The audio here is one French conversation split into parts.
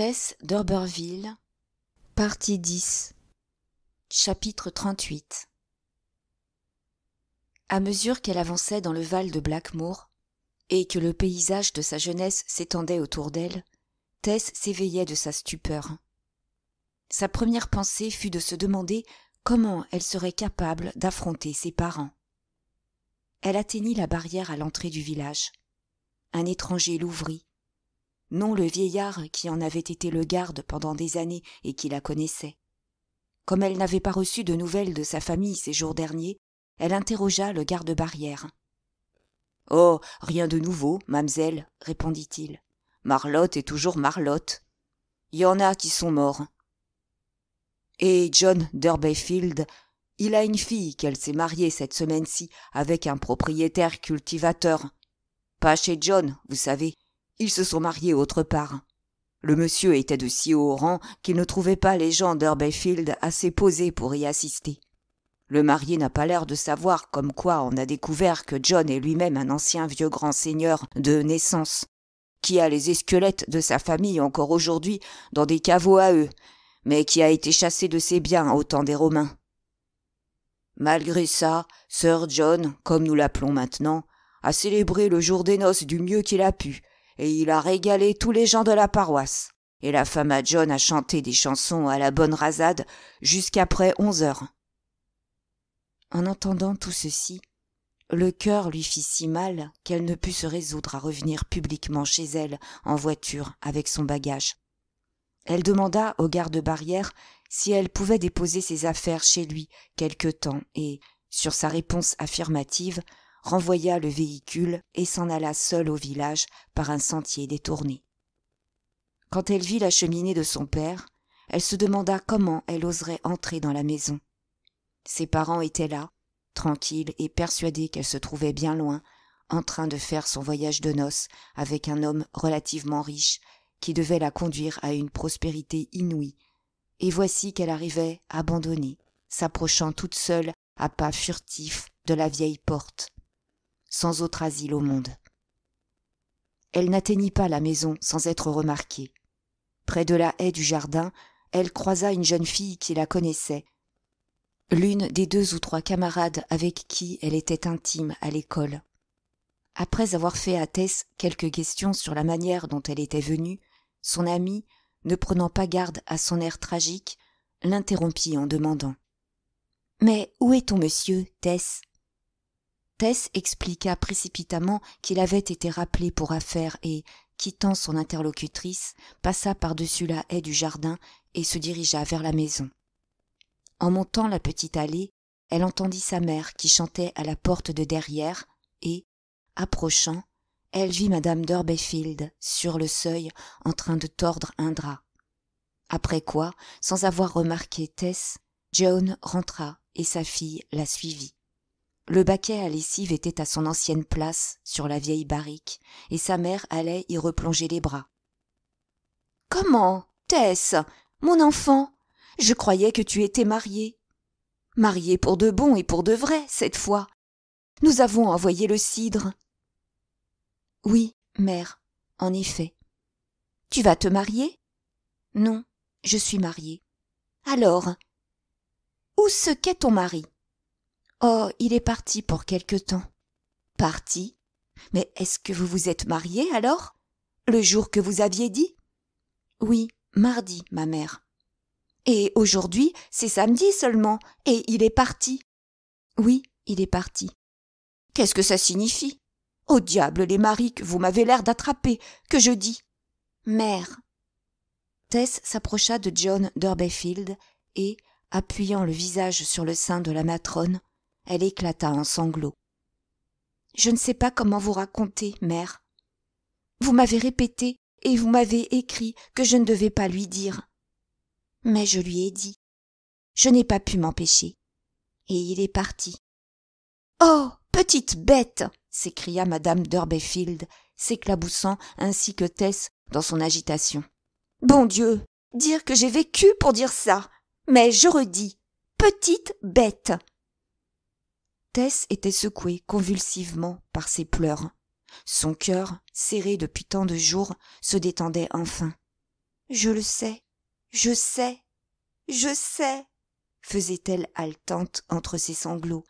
Tess Partie 10 Chapitre 38 À mesure qu'elle avançait dans le val de Blackmoor, et que le paysage de sa jeunesse s'étendait autour d'elle, Tess s'éveillait de sa stupeur. Sa première pensée fut de se demander comment elle serait capable d'affronter ses parents. Elle atteignit la barrière à l'entrée du village. Un étranger l'ouvrit non le vieillard qui en avait été le garde pendant des années et qui la connaissait. Comme elle n'avait pas reçu de nouvelles de sa famille ces jours derniers, elle interrogea le garde-barrière. Oh, rien de nouveau, mademoiselle, répondit-il. Marlotte est toujours Marlotte. Il y en a qui sont morts. Et John Durbeyfield, il a une fille qu'elle s'est mariée cette semaine-ci avec un propriétaire cultivateur. Pas chez John, vous savez, ils se sont mariés autre part. Le monsieur était de si haut rang qu'il ne trouvait pas les gens d'Hurbeyfield assez posés pour y assister. Le marié n'a pas l'air de savoir comme quoi on a découvert que John est lui-même un ancien vieux grand seigneur de naissance, qui a les esquelettes de sa famille encore aujourd'hui dans des caveaux à eux, mais qui a été chassé de ses biens au temps des Romains. Malgré ça, Sir John, comme nous l'appelons maintenant, a célébré le jour des noces du mieux qu'il a pu, et il a régalé tous les gens de la paroisse. Et la femme à John a chanté des chansons à la bonne rasade jusqu'après onze heures. En entendant tout ceci, le cœur lui fit si mal qu'elle ne put se résoudre à revenir publiquement chez elle en voiture avec son bagage. Elle demanda au garde-barrière si elle pouvait déposer ses affaires chez lui quelque temps et, sur sa réponse affirmative, renvoya le véhicule et s'en alla seule au village par un sentier détourné. Quand elle vit la cheminée de son père, elle se demanda comment elle oserait entrer dans la maison. Ses parents étaient là, tranquilles et persuadés qu'elle se trouvait bien loin, en train de faire son voyage de noces avec un homme relativement riche qui devait la conduire à une prospérité inouïe. Et voici qu'elle arrivait abandonnée, s'approchant toute seule à pas furtifs de la vieille porte sans autre asile au monde. Elle n'atteignit pas la maison sans être remarquée. Près de la haie du jardin, elle croisa une jeune fille qui la connaissait, l'une des deux ou trois camarades avec qui elle était intime à l'école. Après avoir fait à Tess quelques questions sur la manière dont elle était venue, son amie, ne prenant pas garde à son air tragique, l'interrompit en demandant Mais où est ton monsieur, Tess Tess expliqua précipitamment qu'il avait été rappelé pour affaire et, quittant son interlocutrice, passa par-dessus la haie du jardin et se dirigea vers la maison. En montant la petite allée, elle entendit sa mère qui chantait à la porte de derrière et, approchant, elle vit madame d'Urbeyfield sur le seuil en train de tordre un drap. Après quoi, sans avoir remarqué Tess, Joan rentra et sa fille la suivit. Le baquet à lessive était à son ancienne place, sur la vieille barrique, et sa mère allait y replonger les bras. Comment, Tess, mon enfant Je croyais que tu étais mariée. Mariée pour de bon et pour de vrai, cette fois. Nous avons envoyé le cidre. Oui, mère, en effet. Tu vas te marier Non, je suis mariée. Alors Où se qu'est ton mari Oh, il est parti pour quelque temps. Parti Mais est-ce que vous vous êtes marié alors Le jour que vous aviez dit Oui, mardi, ma mère. Et aujourd'hui, c'est samedi seulement, et il est parti. Oui, il est parti. Qu'est-ce que ça signifie Au diable les maris que vous m'avez l'air d'attraper, que je dis. Mère. Tess s'approcha de John Durbeyfield et, appuyant le visage sur le sein de la matrone, elle éclata en sanglots. Je ne sais pas comment vous raconter, mère. Vous m'avez répété et vous m'avez écrit que je ne devais pas lui dire. Mais je lui ai dit. Je n'ai pas pu m'empêcher. Et il est parti. Oh. Petite bête. s'écria madame Durbeyfield, s'éclaboussant ainsi que Tess dans son agitation. Bon Dieu. Dire que j'ai vécu pour dire ça. Mais je redis. Petite bête était secouée convulsivement par ses pleurs. Son cœur, serré depuis tant de jours, se détendait enfin. Je le sais, je sais, je sais, faisait-elle haletante entre ses sanglots.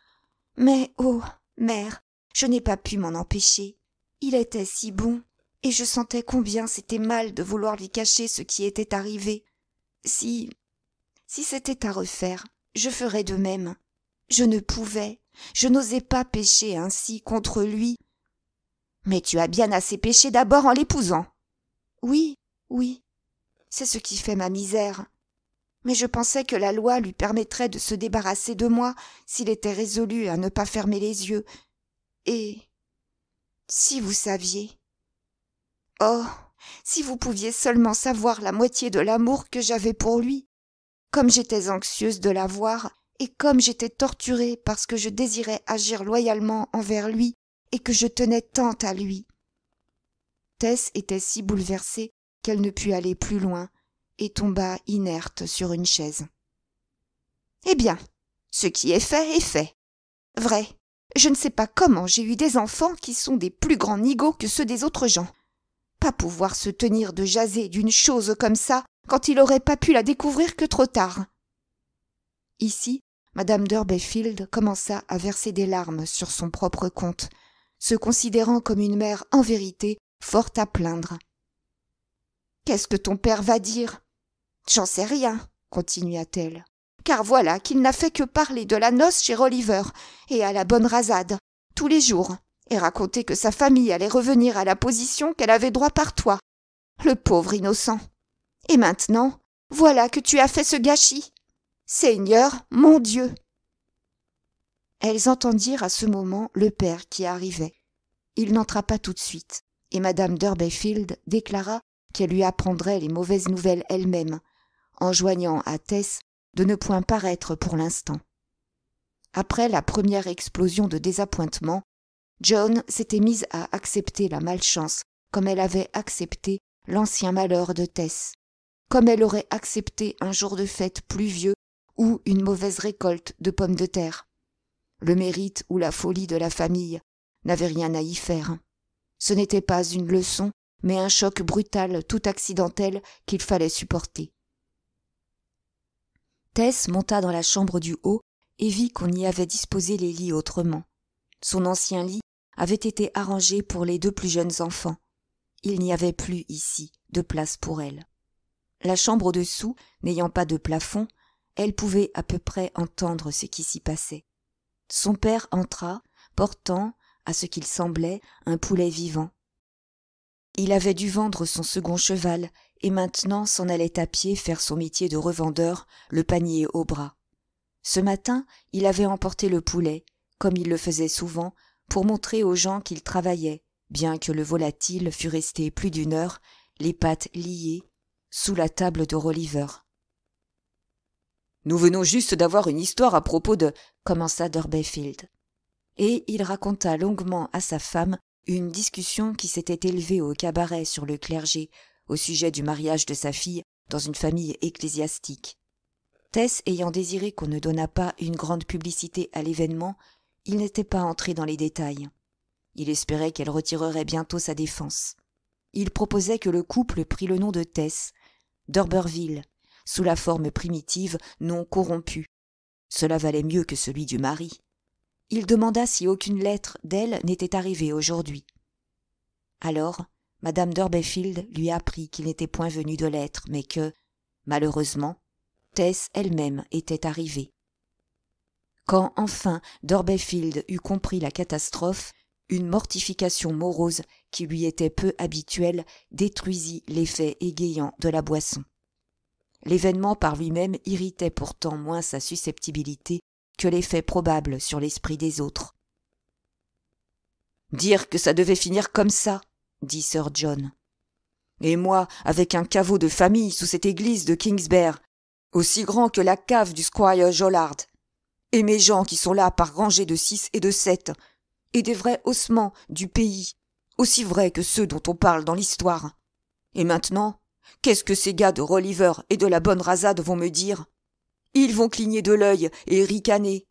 Mais oh, mère, je n'ai pas pu m'en empêcher. Il était si bon, et je sentais combien c'était mal de vouloir lui cacher ce qui était arrivé. Si. si c'était à refaire, je ferais de même. Je ne pouvais, je n'osais pas pécher ainsi contre lui. Mais tu as bien assez péché d'abord en l'épousant. Oui, oui, c'est ce qui fait ma misère. Mais je pensais que la loi lui permettrait de se débarrasser de moi s'il était résolu à ne pas fermer les yeux. Et si vous saviez. Oh. Si vous pouviez seulement savoir la moitié de l'amour que j'avais pour lui. Comme j'étais anxieuse de l'avoir, et comme j'étais torturée parce que je désirais agir loyalement envers lui et que je tenais tant à lui. Tess était si bouleversée qu'elle ne put aller plus loin et tomba inerte sur une chaise. Eh bien, ce qui est fait est fait. Vrai, je ne sais pas comment j'ai eu des enfants qui sont des plus grands nigauds que ceux des autres gens. Pas pouvoir se tenir de jaser d'une chose comme ça quand il aurait pas pu la découvrir que trop tard. Ici, Madame d'Urbeyfield commença à verser des larmes sur son propre compte se considérant comme une mère en vérité fort à plaindre qu'est-ce que ton père va dire j'en sais rien continua-t-elle car voilà qu'il n'a fait que parler de la noce chez Oliver et à la bonne rasade tous les jours et raconter que sa famille allait revenir à la position qu'elle avait droit par toi le pauvre innocent et maintenant voilà que tu as fait ce gâchis Seigneur mon Dieu. Elles entendirent à ce moment le père qui arrivait. Il n'entra pas tout de suite, et madame Durbeyfield déclara qu'elle lui apprendrait les mauvaises nouvelles elle-même, en joignant à Tess de ne point paraître pour l'instant. Après la première explosion de désappointement, John s'était mise à accepter la malchance comme elle avait accepté l'ancien malheur de Tess, comme elle aurait accepté un jour de fête pluvieux ou une mauvaise récolte de pommes de terre. Le mérite ou la folie de la famille n'avait rien à y faire. Ce n'était pas une leçon, mais un choc brutal, tout accidentel, qu'il fallait supporter. Tess monta dans la chambre du haut et vit qu'on y avait disposé les lits autrement. Son ancien lit avait été arrangé pour les deux plus jeunes enfants. Il n'y avait plus ici de place pour elle. La chambre dessous n'ayant pas de plafond, elle pouvait à peu près entendre ce qui s'y passait. Son père entra, portant, à ce qu'il semblait, un poulet vivant. Il avait dû vendre son second cheval et maintenant s'en allait à pied faire son métier de revendeur, le panier au bras. Ce matin, il avait emporté le poulet, comme il le faisait souvent, pour montrer aux gens qu'il travaillait, bien que le volatile fût resté plus d'une heure, les pattes liées, sous la table de Rolliver. Nous venons juste d'avoir une histoire à propos de commença Durbeyfield. Et il raconta longuement à sa femme une discussion qui s'était élevée au cabaret sur le clergé au sujet du mariage de sa fille dans une famille ecclésiastique. Tess ayant désiré qu'on ne donnât pas une grande publicité à l'événement, il n'était pas entré dans les détails. Il espérait qu'elle retirerait bientôt sa défense. Il proposait que le couple prît le nom de Tess, d'Urberville sous la forme primitive non corrompue. Cela valait mieux que celui du mari. Il demanda si aucune lettre d'elle n'était arrivée aujourd'hui. Alors, Madame d'Orbeyfield lui apprit qu'il n'était point venu de lettre, mais que, malheureusement, Tess elle-même était arrivée. Quand enfin d'Orbeyfield eut compris la catastrophe, une mortification morose qui lui était peu habituelle détruisit l'effet égayant de la boisson. L'événement par lui-même irritait pourtant moins sa susceptibilité que l'effet probable sur l'esprit des autres. Dire que ça devait finir comme ça, dit Sir John. Et moi, avec un caveau de famille sous cette église de Kingsbury, aussi grand que la cave du Squire Jollard, et mes gens qui sont là par rangées de six et de sept, et des vrais ossements du pays, aussi vrais que ceux dont on parle dans l'histoire. Et maintenant, Qu'est-ce que ces gars de Rolliver et de la bonne rasade vont me dire Ils vont cligner de l'œil et ricaner.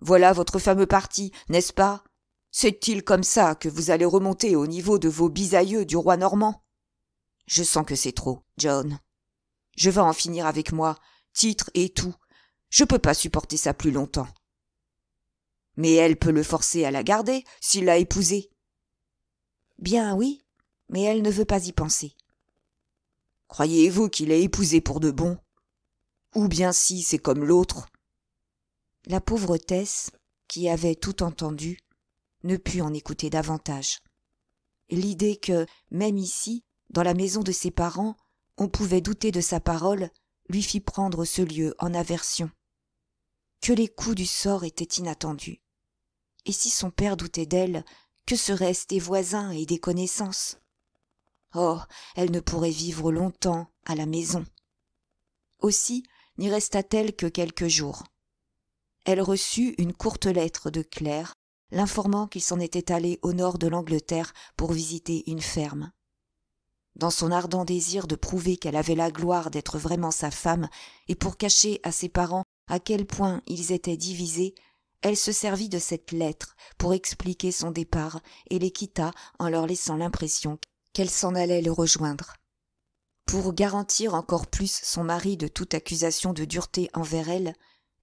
Voilà votre fameux parti, n'est-ce pas C'est-il comme ça que vous allez remonter au niveau de vos bisaïeux du roi normand Je sens que c'est trop, John. Je vais en finir avec moi, titre et tout. Je peux pas supporter ça plus longtemps. Mais elle peut le forcer à la garder s'il l'a épousée. Bien oui, mais elle ne veut pas y penser. Croyez-vous qu'il ait épousé pour de bon Ou bien si c'est comme l'autre La pauvre Tess, qui avait tout entendu, ne put en écouter davantage. L'idée que, même ici, dans la maison de ses parents, on pouvait douter de sa parole, lui fit prendre ce lieu en aversion. Que les coups du sort étaient inattendus. Et si son père doutait d'elle, que seraient-ce des voisins et des connaissances oh elle ne pourrait vivre longtemps à la maison aussi n'y resta-t-elle que quelques jours elle reçut une courte lettre de claire l'informant qu'il s'en était allé au nord de l'angleterre pour visiter une ferme dans son ardent désir de prouver qu'elle avait la gloire d'être vraiment sa femme et pour cacher à ses parents à quel point ils étaient divisés elle se servit de cette lettre pour expliquer son départ et les quitta en leur laissant l'impression elle s'en allait le rejoindre. Pour garantir encore plus son mari de toute accusation de dureté envers elle,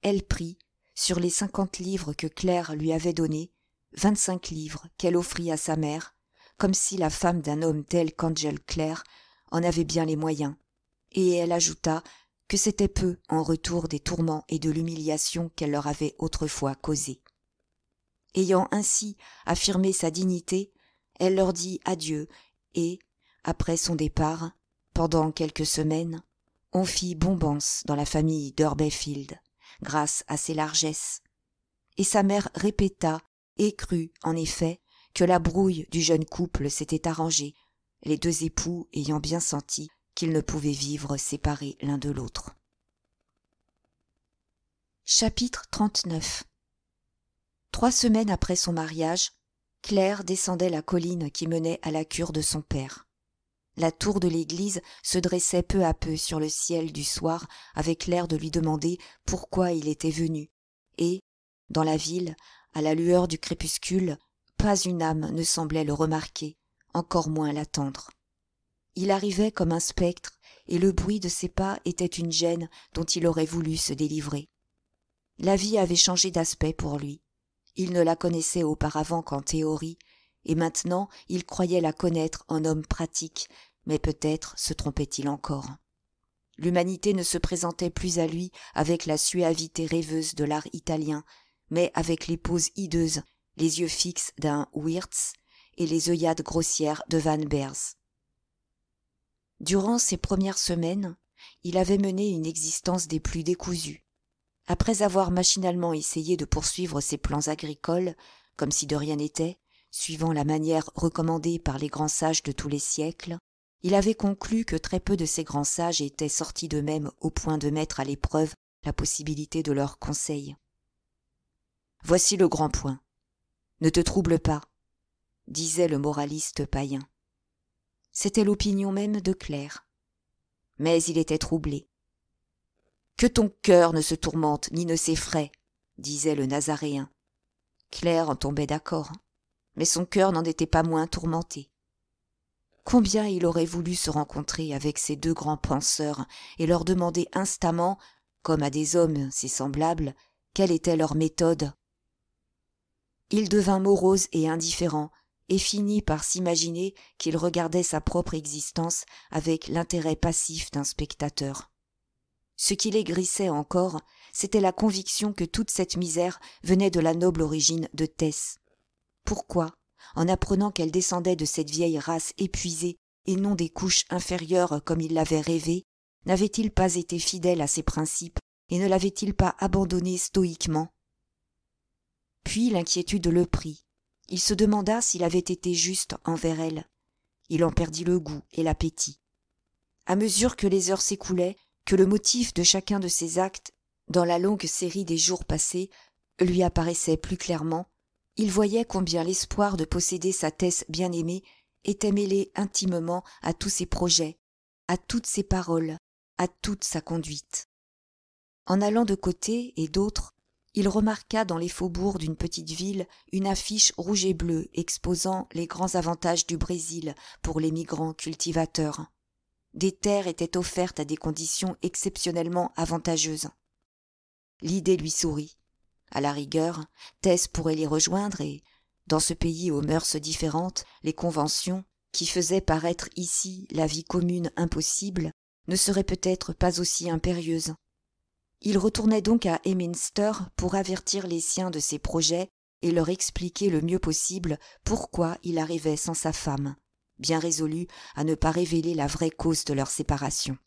elle prit, sur les cinquante livres que Claire lui avait donnés, vingt-cinq livres qu'elle offrit à sa mère, comme si la femme d'un homme tel qu'Angel Claire en avait bien les moyens. Et elle ajouta que c'était peu en retour des tourments et de l'humiliation qu'elle leur avait autrefois causés. Ayant ainsi affirmé sa dignité, elle leur dit adieu et après son départ pendant quelques semaines on fit bombance dans la famille d'Orbeyfield, grâce à ses largesses et sa mère répéta et crut en effet que la brouille du jeune couple s'était arrangée les deux époux ayant bien senti qu'ils ne pouvaient vivre séparés l'un de l'autre chapitre trois semaines après son mariage Claire descendait la colline qui menait à la cure de son père. La tour de l'église se dressait peu à peu sur le ciel du soir avec l'air de lui demander pourquoi il était venu. Et, dans la ville, à la lueur du crépuscule, pas une âme ne semblait le remarquer, encore moins l'attendre. Il arrivait comme un spectre, et le bruit de ses pas était une gêne dont il aurait voulu se délivrer. La vie avait changé d'aspect pour lui. Il ne la connaissait auparavant qu'en théorie, et maintenant il croyait la connaître en homme pratique, mais peut-être se trompait-il encore. L'humanité ne se présentait plus à lui avec la suavité rêveuse de l'art italien, mais avec les poses hideuses, les yeux fixes d'un Wirtz et les œillades grossières de Van Beers. Durant ses premières semaines, il avait mené une existence des plus décousues après avoir machinalement essayé de poursuivre ses plans agricoles comme si de rien n'était suivant la manière recommandée par les grands sages de tous les siècles il avait conclu que très peu de ces grands sages étaient sortis deux même au point de mettre à l'épreuve la possibilité de leurs conseils voici le grand point ne te trouble pas disait le moraliste païen c'était l'opinion même de claire mais il était troublé que ton cœur ne se tourmente ni ne s'effraie, disait le Nazaréen. Claire en tombait d'accord, hein. mais son cœur n'en était pas moins tourmenté. Combien il aurait voulu se rencontrer avec ces deux grands penseurs et leur demander instamment, comme à des hommes ses semblables, quelle était leur méthode. Il devint morose et indifférent, et finit par s'imaginer qu'il regardait sa propre existence avec l'intérêt passif d'un spectateur. Ce qui l'aigrissait encore, c'était la conviction que toute cette misère venait de la noble origine de Tess. Pourquoi, en apprenant qu'elle descendait de cette vieille race épuisée et non des couches inférieures comme il l'avait rêvé, n'avait-il pas été fidèle à ses principes et ne l'avait-il pas abandonnée stoïquement Puis l'inquiétude le prit. Il se demanda s'il avait été juste envers elle. Il en perdit le goût et l'appétit. À mesure que les heures s'écoulaient, que le motif de chacun de ses actes, dans la longue série des jours passés, lui apparaissait plus clairement, il voyait combien l'espoir de posséder sa thèse bien-aimée était mêlé intimement à tous ses projets, à toutes ses paroles, à toute sa conduite. En allant de côté et d'autre, il remarqua dans les faubourgs d'une petite ville une affiche rouge et bleue exposant les grands avantages du Brésil pour les migrants cultivateurs des terres étaient offertes à des conditions exceptionnellement avantageuses. L'idée lui sourit. À la rigueur, Tess pourrait les rejoindre et, dans ce pays aux mœurs différentes, les conventions, qui faisaient paraître ici la vie commune impossible, ne seraient peut-être pas aussi impérieuses. Il retournait donc à Emminster pour avertir les siens de ses projets et leur expliquer le mieux possible pourquoi il arrivait sans sa femme bien résolu à ne pas révéler la vraie cause de leur séparation.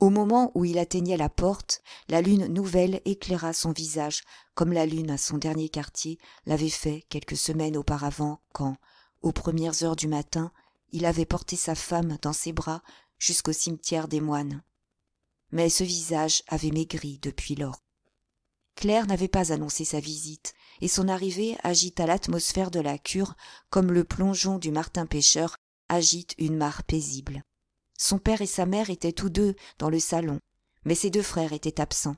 Au moment où il atteignait la porte, la lune nouvelle éclaira son visage comme la lune à son dernier quartier l'avait fait quelques semaines auparavant quand, aux premières heures du matin, il avait porté sa femme dans ses bras jusqu'au cimetière des moines. Mais ce visage avait maigri depuis lors. Claire n'avait pas annoncé sa visite, et son arrivée agita l'atmosphère de la cure comme le plongeon du martin pêcheur agite une mare paisible. Son père et sa mère étaient tous deux dans le salon, mais ses deux frères étaient absents.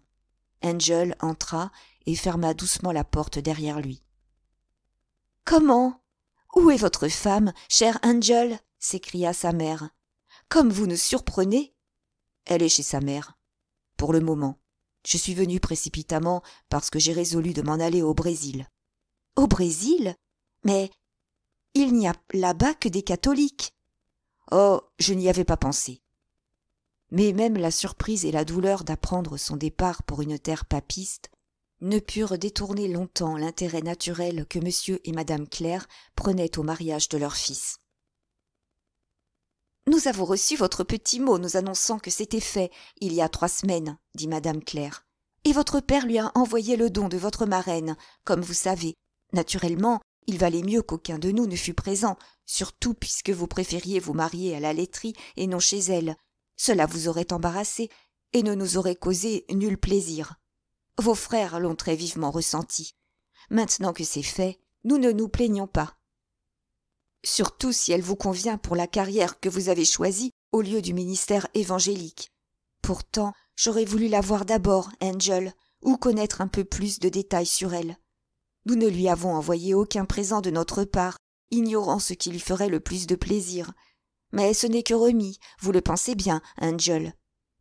Angel entra et ferma doucement la porte derrière lui. Comment Où est votre femme, cher Angel s'écria sa mère. Comme vous nous surprenez Elle est chez sa mère, pour le moment, je suis venu précipitamment parce que j'ai résolu de m'en aller au Brésil. Au Brésil Mais il n'y a là-bas que des catholiques. Oh, je n'y avais pas pensé. Mais même la surprise et la douleur d'apprendre son départ pour une terre papiste ne purent détourner longtemps l'intérêt naturel que M. et madame Claire prenaient au mariage de leur fils. Nous avons reçu votre petit mot nous annonçant que c'était fait, il y a trois semaines, dit madame Claire. Et votre père lui a envoyé le don de votre marraine, comme vous savez. Naturellement, il valait mieux qu'aucun de nous ne fût présent, surtout puisque vous préfériez vous marier à la laiterie et non chez elle. Cela vous aurait embarrassé et ne nous aurait causé nul plaisir. Vos frères l'ont très vivement ressenti. Maintenant que c'est fait, nous ne nous plaignons pas surtout si elle vous convient pour la carrière que vous avez choisie au lieu du ministère évangélique. Pourtant, j'aurais voulu la voir d'abord, Angel, ou connaître un peu plus de détails sur elle. Nous ne lui avons envoyé aucun présent de notre part, ignorant ce qui lui ferait le plus de plaisir. Mais ce n'est que remis, vous le pensez bien, Angel.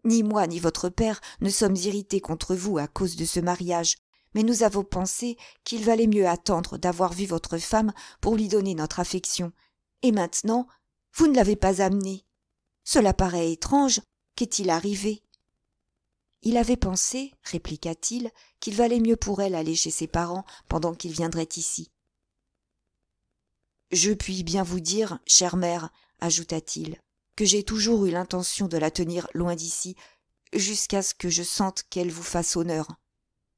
Ni moi ni votre père ne sommes irrités contre vous à cause de ce mariage, mais nous avons pensé qu'il valait mieux attendre d'avoir vu votre femme pour lui donner notre affection et maintenant vous ne l'avez pas amenée cela paraît étrange qu'est-il arrivé il avait pensé répliqua-t-il qu'il valait mieux pour elle aller chez ses parents pendant qu'il viendrait ici je puis bien vous dire chère mère ajouta-t-il que j'ai toujours eu l'intention de la tenir loin d'ici jusqu'à ce que je sente qu'elle vous fasse honneur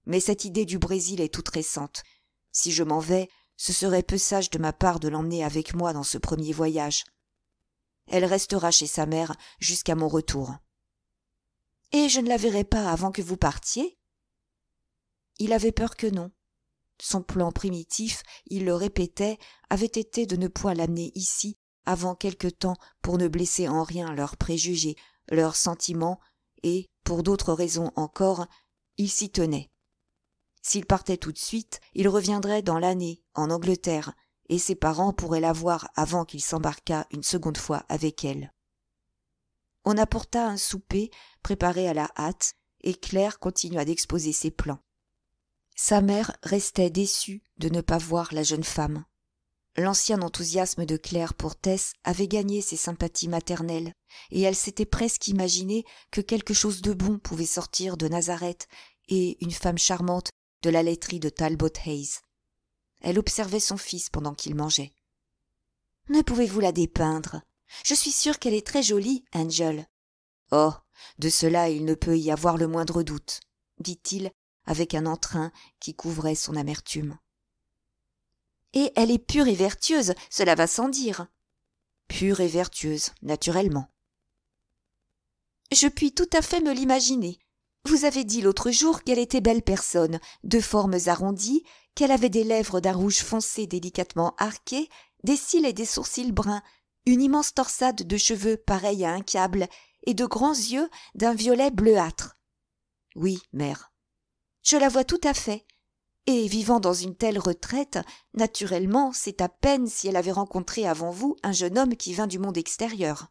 mais cette idée du Brésil est toute récente. Si je m'en vais, ce serait peu sage de ma part de l'emmener avec moi dans ce premier voyage. Elle restera chez sa mère jusqu'à mon retour. Et je ne la verrai pas avant que vous partiez Il avait peur que non. Son plan primitif, il le répétait, avait été de ne point l'amener ici avant quelque temps pour ne blesser en rien leurs préjugés, leurs sentiments, et, pour d'autres raisons encore, il s'y tenait. S'il partait tout de suite, il reviendrait dans l'année, en Angleterre, et ses parents pourraient la voir avant qu'il s'embarquât une seconde fois avec elle. On apporta un souper préparé à la hâte, et Claire continua d'exposer ses plans. Sa mère restait déçue de ne pas voir la jeune femme. L'ancien enthousiasme de Claire pour Tess avait gagné ses sympathies maternelles, et elle s'était presque imaginé que quelque chose de bon pouvait sortir de Nazareth, et une femme charmante de la laiterie de Talbot Hayes. Elle observait son fils pendant qu'il mangeait. Ne pouvez-vous la dépeindre Je suis sûre qu'elle est très jolie, Angel. Oh, de cela il ne peut y avoir le moindre doute, dit-il avec un entrain qui couvrait son amertume. Et elle est pure et vertueuse, cela va sans dire. Pure et vertueuse, naturellement. Je puis tout à fait me l'imaginer, vous avez dit l'autre jour qu'elle était belle personne, de formes arrondies, qu'elle avait des lèvres d'un rouge foncé délicatement arquées, des cils et des sourcils bruns, une immense torsade de cheveux pareils à un câble, et de grands yeux d'un violet bleuâtre. Oui, mère. Je la vois tout à fait. Et vivant dans une telle retraite, naturellement, c'est à peine si elle avait rencontré avant vous un jeune homme qui vint du monde extérieur.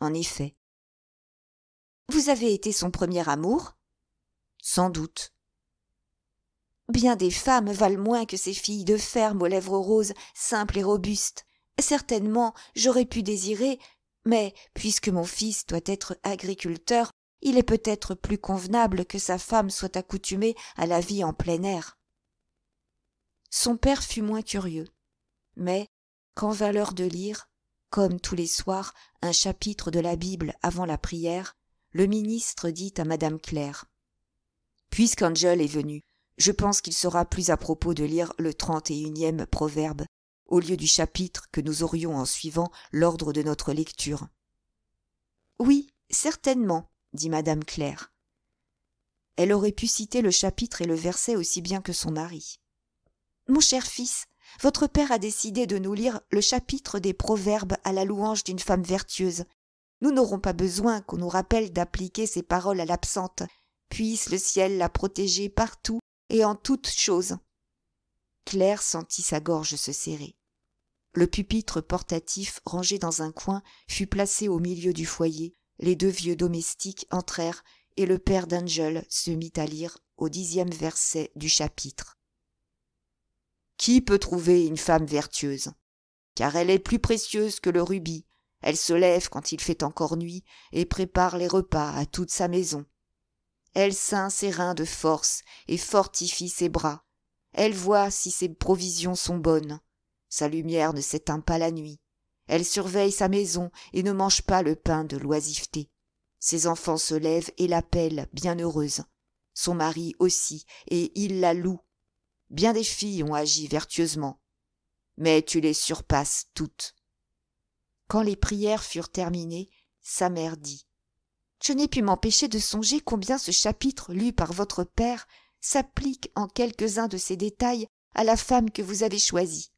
En effet, vous avez été son premier amour Sans doute. Bien des femmes valent moins que ces filles de ferme aux lèvres roses, simples et robustes. Certainement, j'aurais pu désirer, mais puisque mon fils doit être agriculteur, il est peut-être plus convenable que sa femme soit accoutumée à la vie en plein air. Son père fut moins curieux. Mais, quand vint l'heure de lire, comme tous les soirs, un chapitre de la Bible avant la prière, le ministre dit à Madame Claire. Puisqu'Angel est venu, je pense qu'il sera plus à propos de lire le trente et unième proverbe, au lieu du chapitre que nous aurions en suivant l'ordre de notre lecture. Oui, certainement, dit Madame Claire. Elle aurait pu citer le chapitre et le verset aussi bien que son mari. Mon cher fils, votre père a décidé de nous lire le chapitre des proverbes à la louange d'une femme vertueuse, nous n'aurons pas besoin qu'on nous rappelle d'appliquer ces paroles à l'absente. Puisse le ciel la protéger partout et en toutes choses. Claire sentit sa gorge se serrer. Le pupitre portatif rangé dans un coin fut placé au milieu du foyer. Les deux vieux domestiques entrèrent et le père d'Angel se mit à lire au dixième verset du chapitre. Qui peut trouver une femme vertueuse Car elle est plus précieuse que le rubis, elle se lève quand il fait encore nuit et prépare les repas à toute sa maison. Elle ceint ses reins de force et fortifie ses bras. Elle voit si ses provisions sont bonnes. Sa lumière ne s'éteint pas la nuit. Elle surveille sa maison et ne mange pas le pain de l'oisiveté. Ses enfants se lèvent et l'appellent heureuse. Son mari aussi, et il la loue. Bien des filles ont agi vertueusement. Mais tu les surpasses toutes. Quand les prières furent terminées, sa mère dit Je n'ai pu m'empêcher de songer combien ce chapitre lu par votre père s'applique en quelques-uns de ses détails à la femme que vous avez choisie.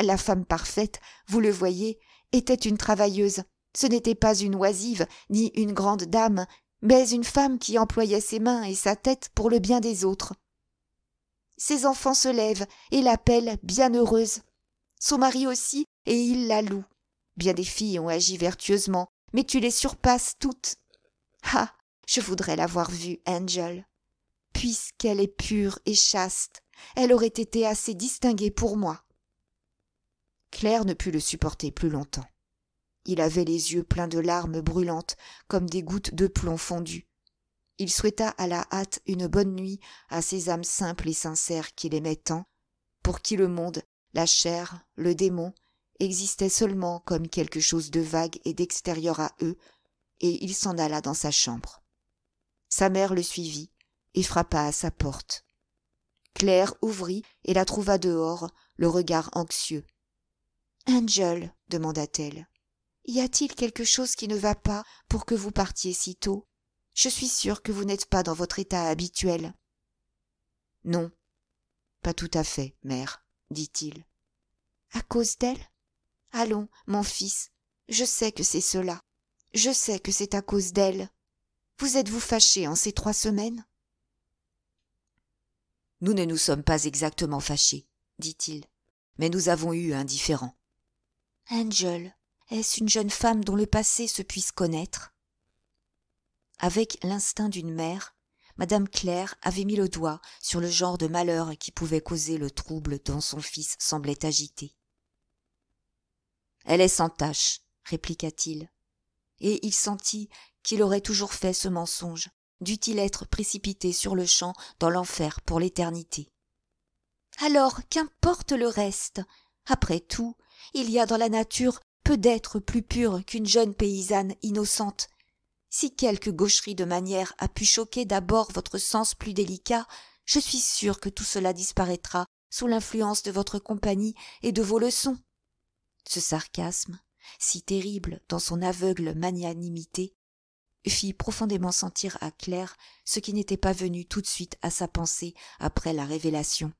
La femme parfaite, vous le voyez, était une travailleuse. Ce n'était pas une oisive, ni une grande dame, mais une femme qui employait ses mains et sa tête pour le bien des autres. Ses enfants se lèvent et l'appellent bienheureuse. Son mari aussi, et il la loue. Bien des filles ont agi vertueusement, mais tu les surpasses toutes. Ah. Je voudrais l'avoir vue, Angel. Puisqu'elle est pure et chaste, elle aurait été assez distinguée pour moi. Claire ne put le supporter plus longtemps. Il avait les yeux pleins de larmes brûlantes comme des gouttes de plomb fondu. Il souhaita à la hâte une bonne nuit à ces âmes simples et sincères qu'il aimait tant, pour qui le monde, la chair, le démon existait seulement comme quelque chose de vague et d'extérieur à eux, et il s'en alla dans sa chambre. Sa mère le suivit et frappa à sa porte. Claire ouvrit et la trouva dehors, le regard anxieux. Angel, demanda-t-elle, y a-t-il quelque chose qui ne va pas pour que vous partiez si tôt Je suis sûre que vous n'êtes pas dans votre état habituel. Non, pas tout à fait, mère, dit-il. À cause d'elle allons mon fils je sais que c'est cela je sais que c'est à cause d'elle vous êtes-vous fâché en ces trois semaines nous ne nous sommes pas exactement fâchés dit-il mais nous avons eu un différend angel est-ce une jeune femme dont le passé se puisse connaître avec l'instinct d'une mère madame claire avait mis le doigt sur le genre de malheur qui pouvait causer le trouble dont son fils semblait agité elle est sans tache, répliqua-t-il. Et il sentit qu'il aurait toujours fait ce mensonge. Dût-il être précipité sur le champ dans l'enfer pour l'éternité Alors, qu'importe le reste Après tout, il y a dans la nature peu d'êtres plus purs qu'une jeune paysanne innocente. Si quelque gaucherie de manière a pu choquer d'abord votre sens plus délicat, je suis sûr que tout cela disparaîtra sous l'influence de votre compagnie et de vos leçons ce sarcasme si terrible dans son aveugle magnanimité fit profondément sentir à claire ce qui n'était pas venu tout de suite à sa pensée après la révélation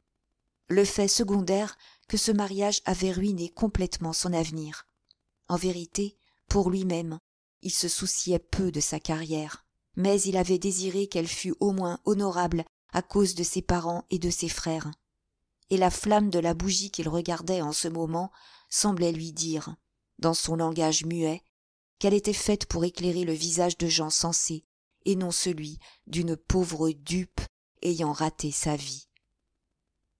le fait secondaire que ce mariage avait ruiné complètement son avenir en vérité pour lui-même il se souciait peu de sa carrière mais il avait désiré qu'elle fût au moins honorable à cause de ses parents et de ses frères et la flamme de la bougie qu'il regardait en ce moment semblait lui dire dans son langage muet qu'elle était faite pour éclairer le visage de gens sensés et non celui d'une pauvre dupe ayant raté sa vie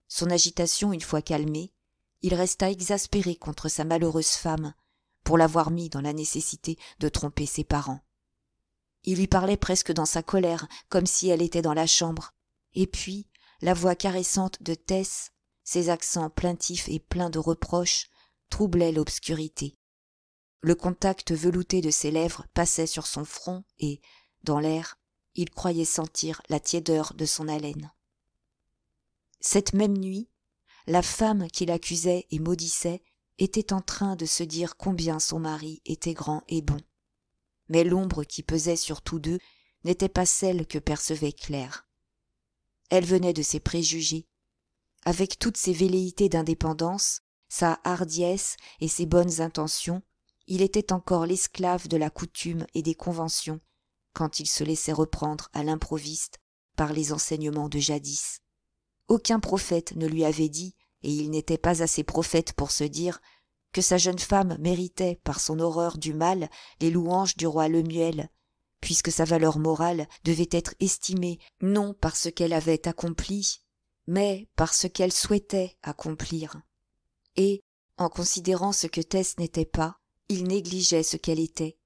son agitation une fois calmée il resta exaspéré contre sa malheureuse femme pour l'avoir mis dans la nécessité de tromper ses parents il lui parlait presque dans sa colère comme si elle était dans la chambre et puis la voix caressante de Tess, ses accents plaintifs et pleins de reproches, troublait l'obscurité. Le contact velouté de ses lèvres passait sur son front et, dans l'air, il croyait sentir la tiédeur de son haleine. Cette même nuit, la femme qu'il accusait et maudissait était en train de se dire combien son mari était grand et bon. Mais l'ombre qui pesait sur tous deux n'était pas celle que percevait Claire. Elle venait de ses préjugés. Avec toutes ses velléités d'indépendance, sa hardiesse et ses bonnes intentions, il était encore l'esclave de la coutume et des conventions, quand il se laissait reprendre à l'improviste par les enseignements de jadis. Aucun prophète ne lui avait dit, et il n'était pas assez prophète pour se dire, que sa jeune femme méritait, par son horreur du mal, les louanges du roi Lemuel, puisque sa valeur morale devait être estimée non par ce qu'elle avait accompli, mais par ce qu'elle souhaitait accomplir et en considérant ce que Tess n'était pas il négligeait ce qu'elle était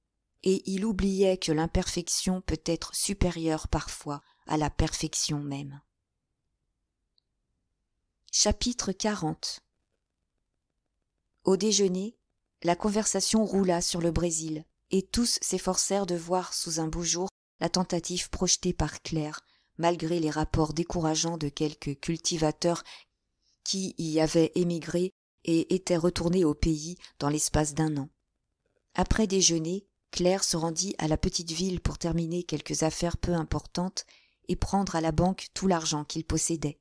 et il oubliait que l'imperfection peut être supérieure parfois à la perfection même chapitre au déjeuner la conversation roula sur le brésil et tous s'efforcèrent de voir sous un beau jour la tentative projetée par claire malgré les rapports décourageants de quelques cultivateurs qui y avaient émigré et était retourné au pays dans l'espace d'un an après déjeuner claire se rendit à la petite ville pour terminer quelques affaires peu importantes et prendre à la banque tout l'argent qu'il possédait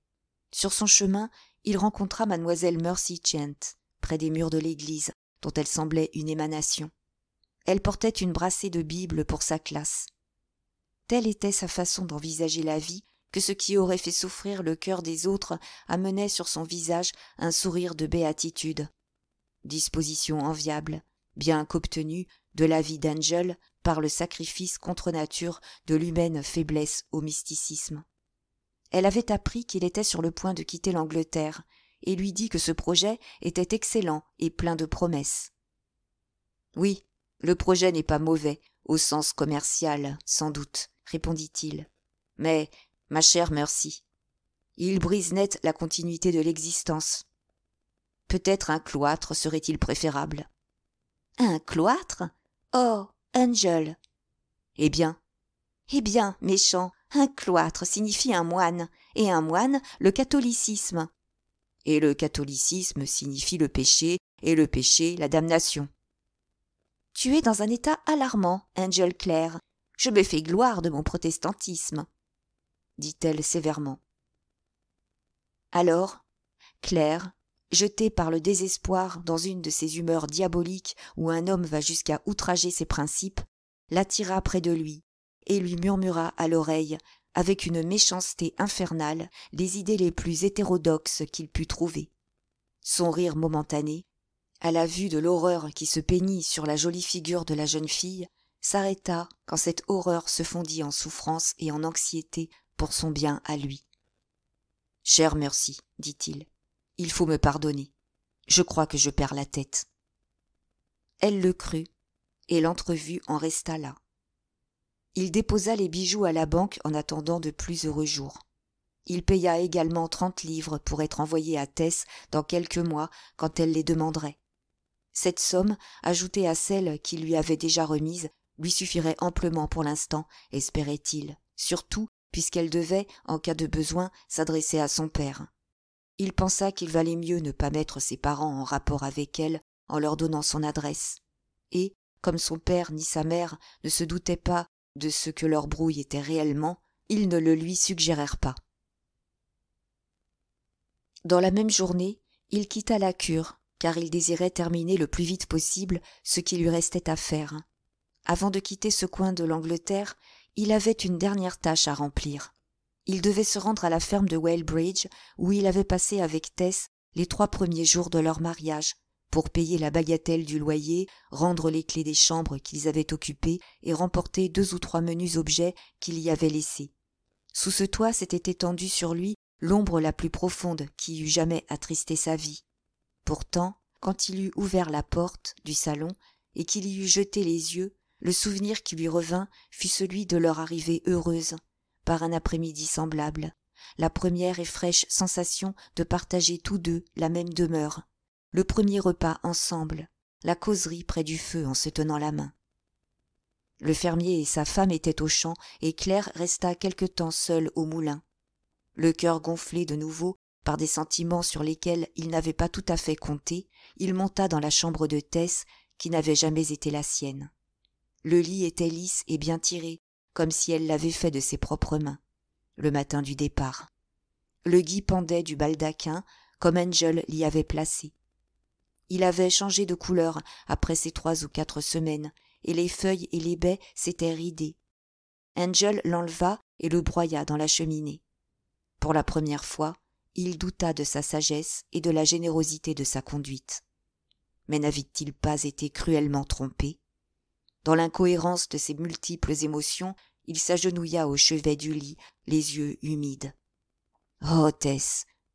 sur son chemin il rencontra mademoiselle mercy chent près des murs de l'église dont elle semblait une émanation elle portait une brassée de Bible pour sa classe telle était sa façon d'envisager la vie que ce qui aurait fait souffrir le cœur des autres amenait sur son visage un sourire de béatitude. Disposition enviable, bien qu'obtenue de la vie d'Angel par le sacrifice contre nature de l'humaine faiblesse au mysticisme. Elle avait appris qu'il était sur le point de quitter l'Angleterre, et lui dit que ce projet était excellent et plein de promesses. Oui, le projet n'est pas mauvais, au sens commercial, sans doute, répondit-il. Mais ma chère Mercy. Il brise net la continuité de l'existence. Peut-être un cloître serait-il préférable. Un cloître Oh, Angel Eh bien Eh bien, méchant, un cloître signifie un moine, et un moine, le catholicisme. Et le catholicisme signifie le péché, et le péché, la damnation. Tu es dans un état alarmant, Angel Claire. Je me fais gloire de mon protestantisme dit-elle sévèrement. Alors, Claire, jetée par le désespoir dans une de ces humeurs diaboliques où un homme va jusqu'à outrager ses principes, l'attira près de lui et lui murmura à l'oreille, avec une méchanceté infernale, les idées les plus hétérodoxes qu'il pût trouver. Son rire momentané, à la vue de l'horreur qui se peignit sur la jolie figure de la jeune fille, s'arrêta quand cette horreur se fondit en souffrance et en anxiété pour son bien à lui Cher merci, dit-il il faut me pardonner je crois que je perds la tête elle le crut et l'entrevue en resta là il déposa les bijoux à la banque en attendant de plus heureux jours il paya également trente livres pour être envoyé à Tess dans quelques mois quand elle les demanderait. Cette somme, ajoutée à celle qu'il lui avait déjà remise, lui suffirait amplement pour l'instant, espérait-il, surtout puisqu'elle devait en cas de besoin s'adresser à son père il pensa qu'il valait mieux ne pas mettre ses parents en rapport avec elle en leur donnant son adresse et comme son père ni sa mère ne se doutaient pas de ce que leur brouille était réellement ils ne le lui suggérèrent pas dans la même journée il quitta la cure car il désirait terminer le plus vite possible ce qui lui restait à faire avant de quitter ce coin de l'angleterre il avait une dernière tâche à remplir. Il devait se rendre à la ferme de Wellbridge, où il avait passé avec Tess les trois premiers jours de leur mariage, pour payer la bagatelle du loyer, rendre les clés des chambres qu'ils avaient occupées et remporter deux ou trois menus objets qu'il y avait laissés. Sous ce toit s'était étendue sur lui l'ombre la plus profonde qui eût jamais attristé sa vie. Pourtant, quand il eut ouvert la porte du salon et qu'il y eut jeté les yeux, le souvenir qui lui revint fut celui de leur arrivée heureuse par un après-midi semblable la première et fraîche sensation de partager tous deux la même demeure le premier repas ensemble la causerie près du feu en se tenant la main le fermier et sa femme étaient au champ et claire resta quelque temps seule au moulin le cœur gonflé de nouveau par des sentiments sur lesquels il n'avait pas tout à fait compté il monta dans la chambre de Tess, qui n'avait jamais été la sienne le lit était lisse et bien tiré, comme si elle l'avait fait de ses propres mains, le matin du départ. Le gui pendait du baldaquin, comme Angel l'y avait placé. Il avait changé de couleur après ces trois ou quatre semaines, et les feuilles et les baies s'étaient ridées. Angel l'enleva et le broya dans la cheminée. Pour la première fois, il douta de sa sagesse et de la générosité de sa conduite. Mais n'avait-il pas été cruellement trompé dans l'incohérence de ses multiples émotions il s'agenouilla au chevet du lit les yeux humides oh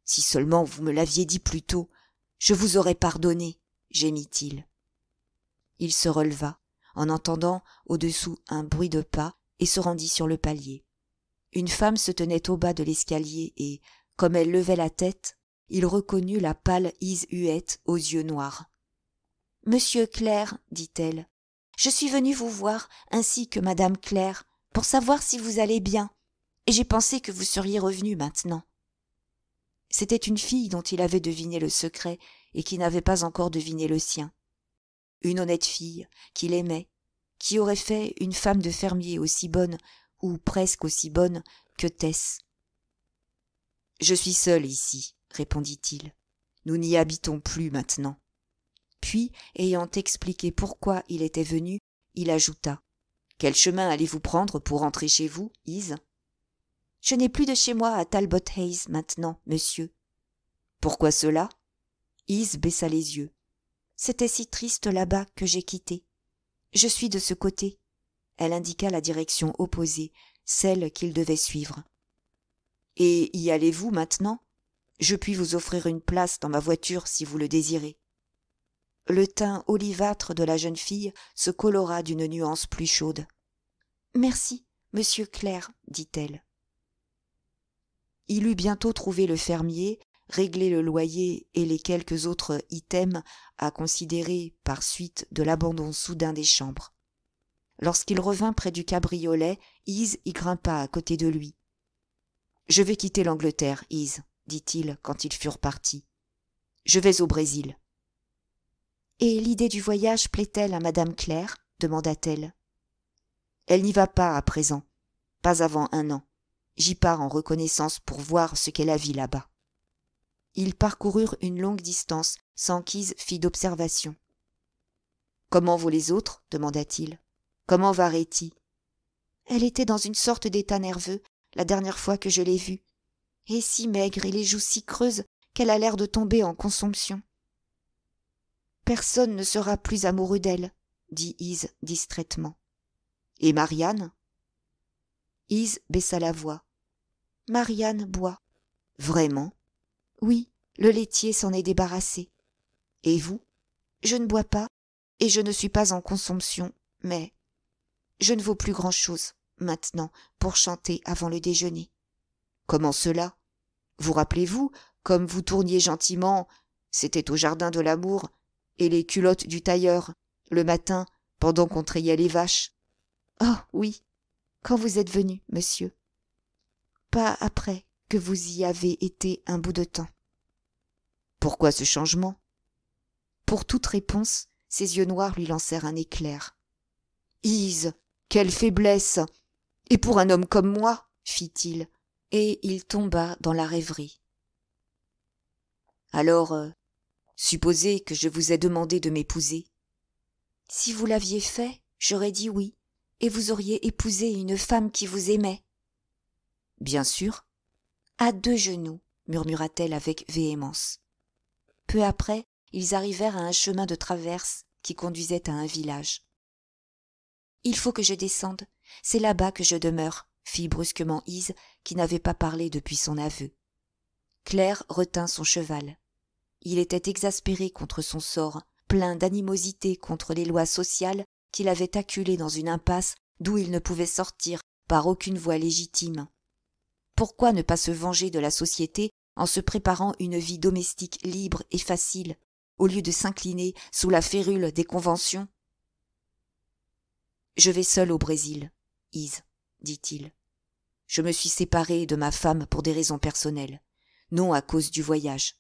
si seulement vous me l'aviez dit plus tôt je vous aurais pardonné gémit-il il se releva en entendant au-dessous un bruit de pas et se rendit sur le palier une femme se tenait au bas de l'escalier et comme elle levait la tête il reconnut la pâle Ise aux yeux noirs. Monsieur Claire, dit-elle, je suis venue vous voir, ainsi que madame Claire, pour savoir si vous allez bien, et j'ai pensé que vous seriez revenu maintenant. C'était une fille dont il avait deviné le secret et qui n'avait pas encore deviné le sien. Une honnête fille, qu'il aimait, qui aurait fait une femme de fermier aussi bonne, ou presque aussi bonne, que Tess. Je suis seul ici, répondit-il. Nous n'y habitons plus maintenant puis ayant expliqué pourquoi il était venu il ajouta quel chemin allez-vous prendre pour rentrer chez vous Ise je n'ai plus de chez moi à talbot hayes maintenant monsieur pourquoi cela Ise baissa les yeux c'était si triste là-bas que j'ai quitté je suis de ce côté elle indiqua la direction opposée celle qu'il devait suivre et y allez-vous maintenant je puis vous offrir une place dans ma voiture si vous le désirez le teint olivâtre de la jeune fille se colora d'une nuance plus chaude. Merci, monsieur Claire, dit-elle. Il eut bientôt trouvé le fermier, réglé le loyer et les quelques autres items à considérer par suite de l'abandon soudain des chambres. Lorsqu'il revint près du cabriolet, Ise y grimpa à côté de lui. Je vais quitter l'Angleterre, Ise, dit-il quand ils furent partis. Je vais au Brésil. Et l'idée du voyage plaît-elle à Madame Claire demanda-t-elle. Elle, n'y va pas à présent, pas avant un an. J'y pars en reconnaissance pour voir ce qu'elle a vu là-bas. Ils parcoururent une longue distance sans qu'Ise fît d'observation. Comment vont les autres demanda-t-il. Comment va Réti Elle était dans une sorte d'état nerveux la dernière fois que je l'ai vue, et si maigre et les joues si creuses qu'elle a l'air de tomber en consomption personne ne sera plus amoureux d'elle, dit Ise distraitement. Et Marianne Ise baissa la voix. Marianne boit. Vraiment Oui, le laitier s'en est débarrassé. Et vous Je ne bois pas, et je ne suis pas en consomption, mais je ne vaux plus grand-chose, maintenant, pour chanter avant le déjeuner. Comment cela Vous rappelez-vous, comme vous tourniez gentiment, c'était au jardin de l'amour, et les culottes du tailleur, le matin, pendant qu'on trayait les vaches. Oh oui, quand vous êtes venu, monsieur. Pas après que vous y avez été un bout de temps. Pourquoi ce changement Pour toute réponse, ses yeux noirs lui lancèrent un éclair. Ise, quelle faiblesse Et pour un homme comme moi fit-il, et il tomba dans la rêverie. Alors, euh, supposez que je vous ai demandé de m'épouser si vous l'aviez fait j'aurais dit oui et vous auriez épousé une femme qui vous aimait bien sûr à deux genoux murmura-t-elle avec véhémence peu après ils arrivèrent à un chemin de traverse qui conduisait à un village il faut que je descende c'est là-bas que je demeure fit brusquement Ise qui n'avait pas parlé depuis son aveu claire retint son cheval il était exaspéré contre son sort, plein d'animosité contre les lois sociales qu'il avait acculées dans une impasse d'où il ne pouvait sortir par aucune voie légitime. Pourquoi ne pas se venger de la société en se préparant une vie domestique libre et facile, au lieu de s'incliner sous la férule des conventions Je vais seul au Brésil, Ise, dit-il. Je me suis séparé de ma femme pour des raisons personnelles, non à cause du voyage.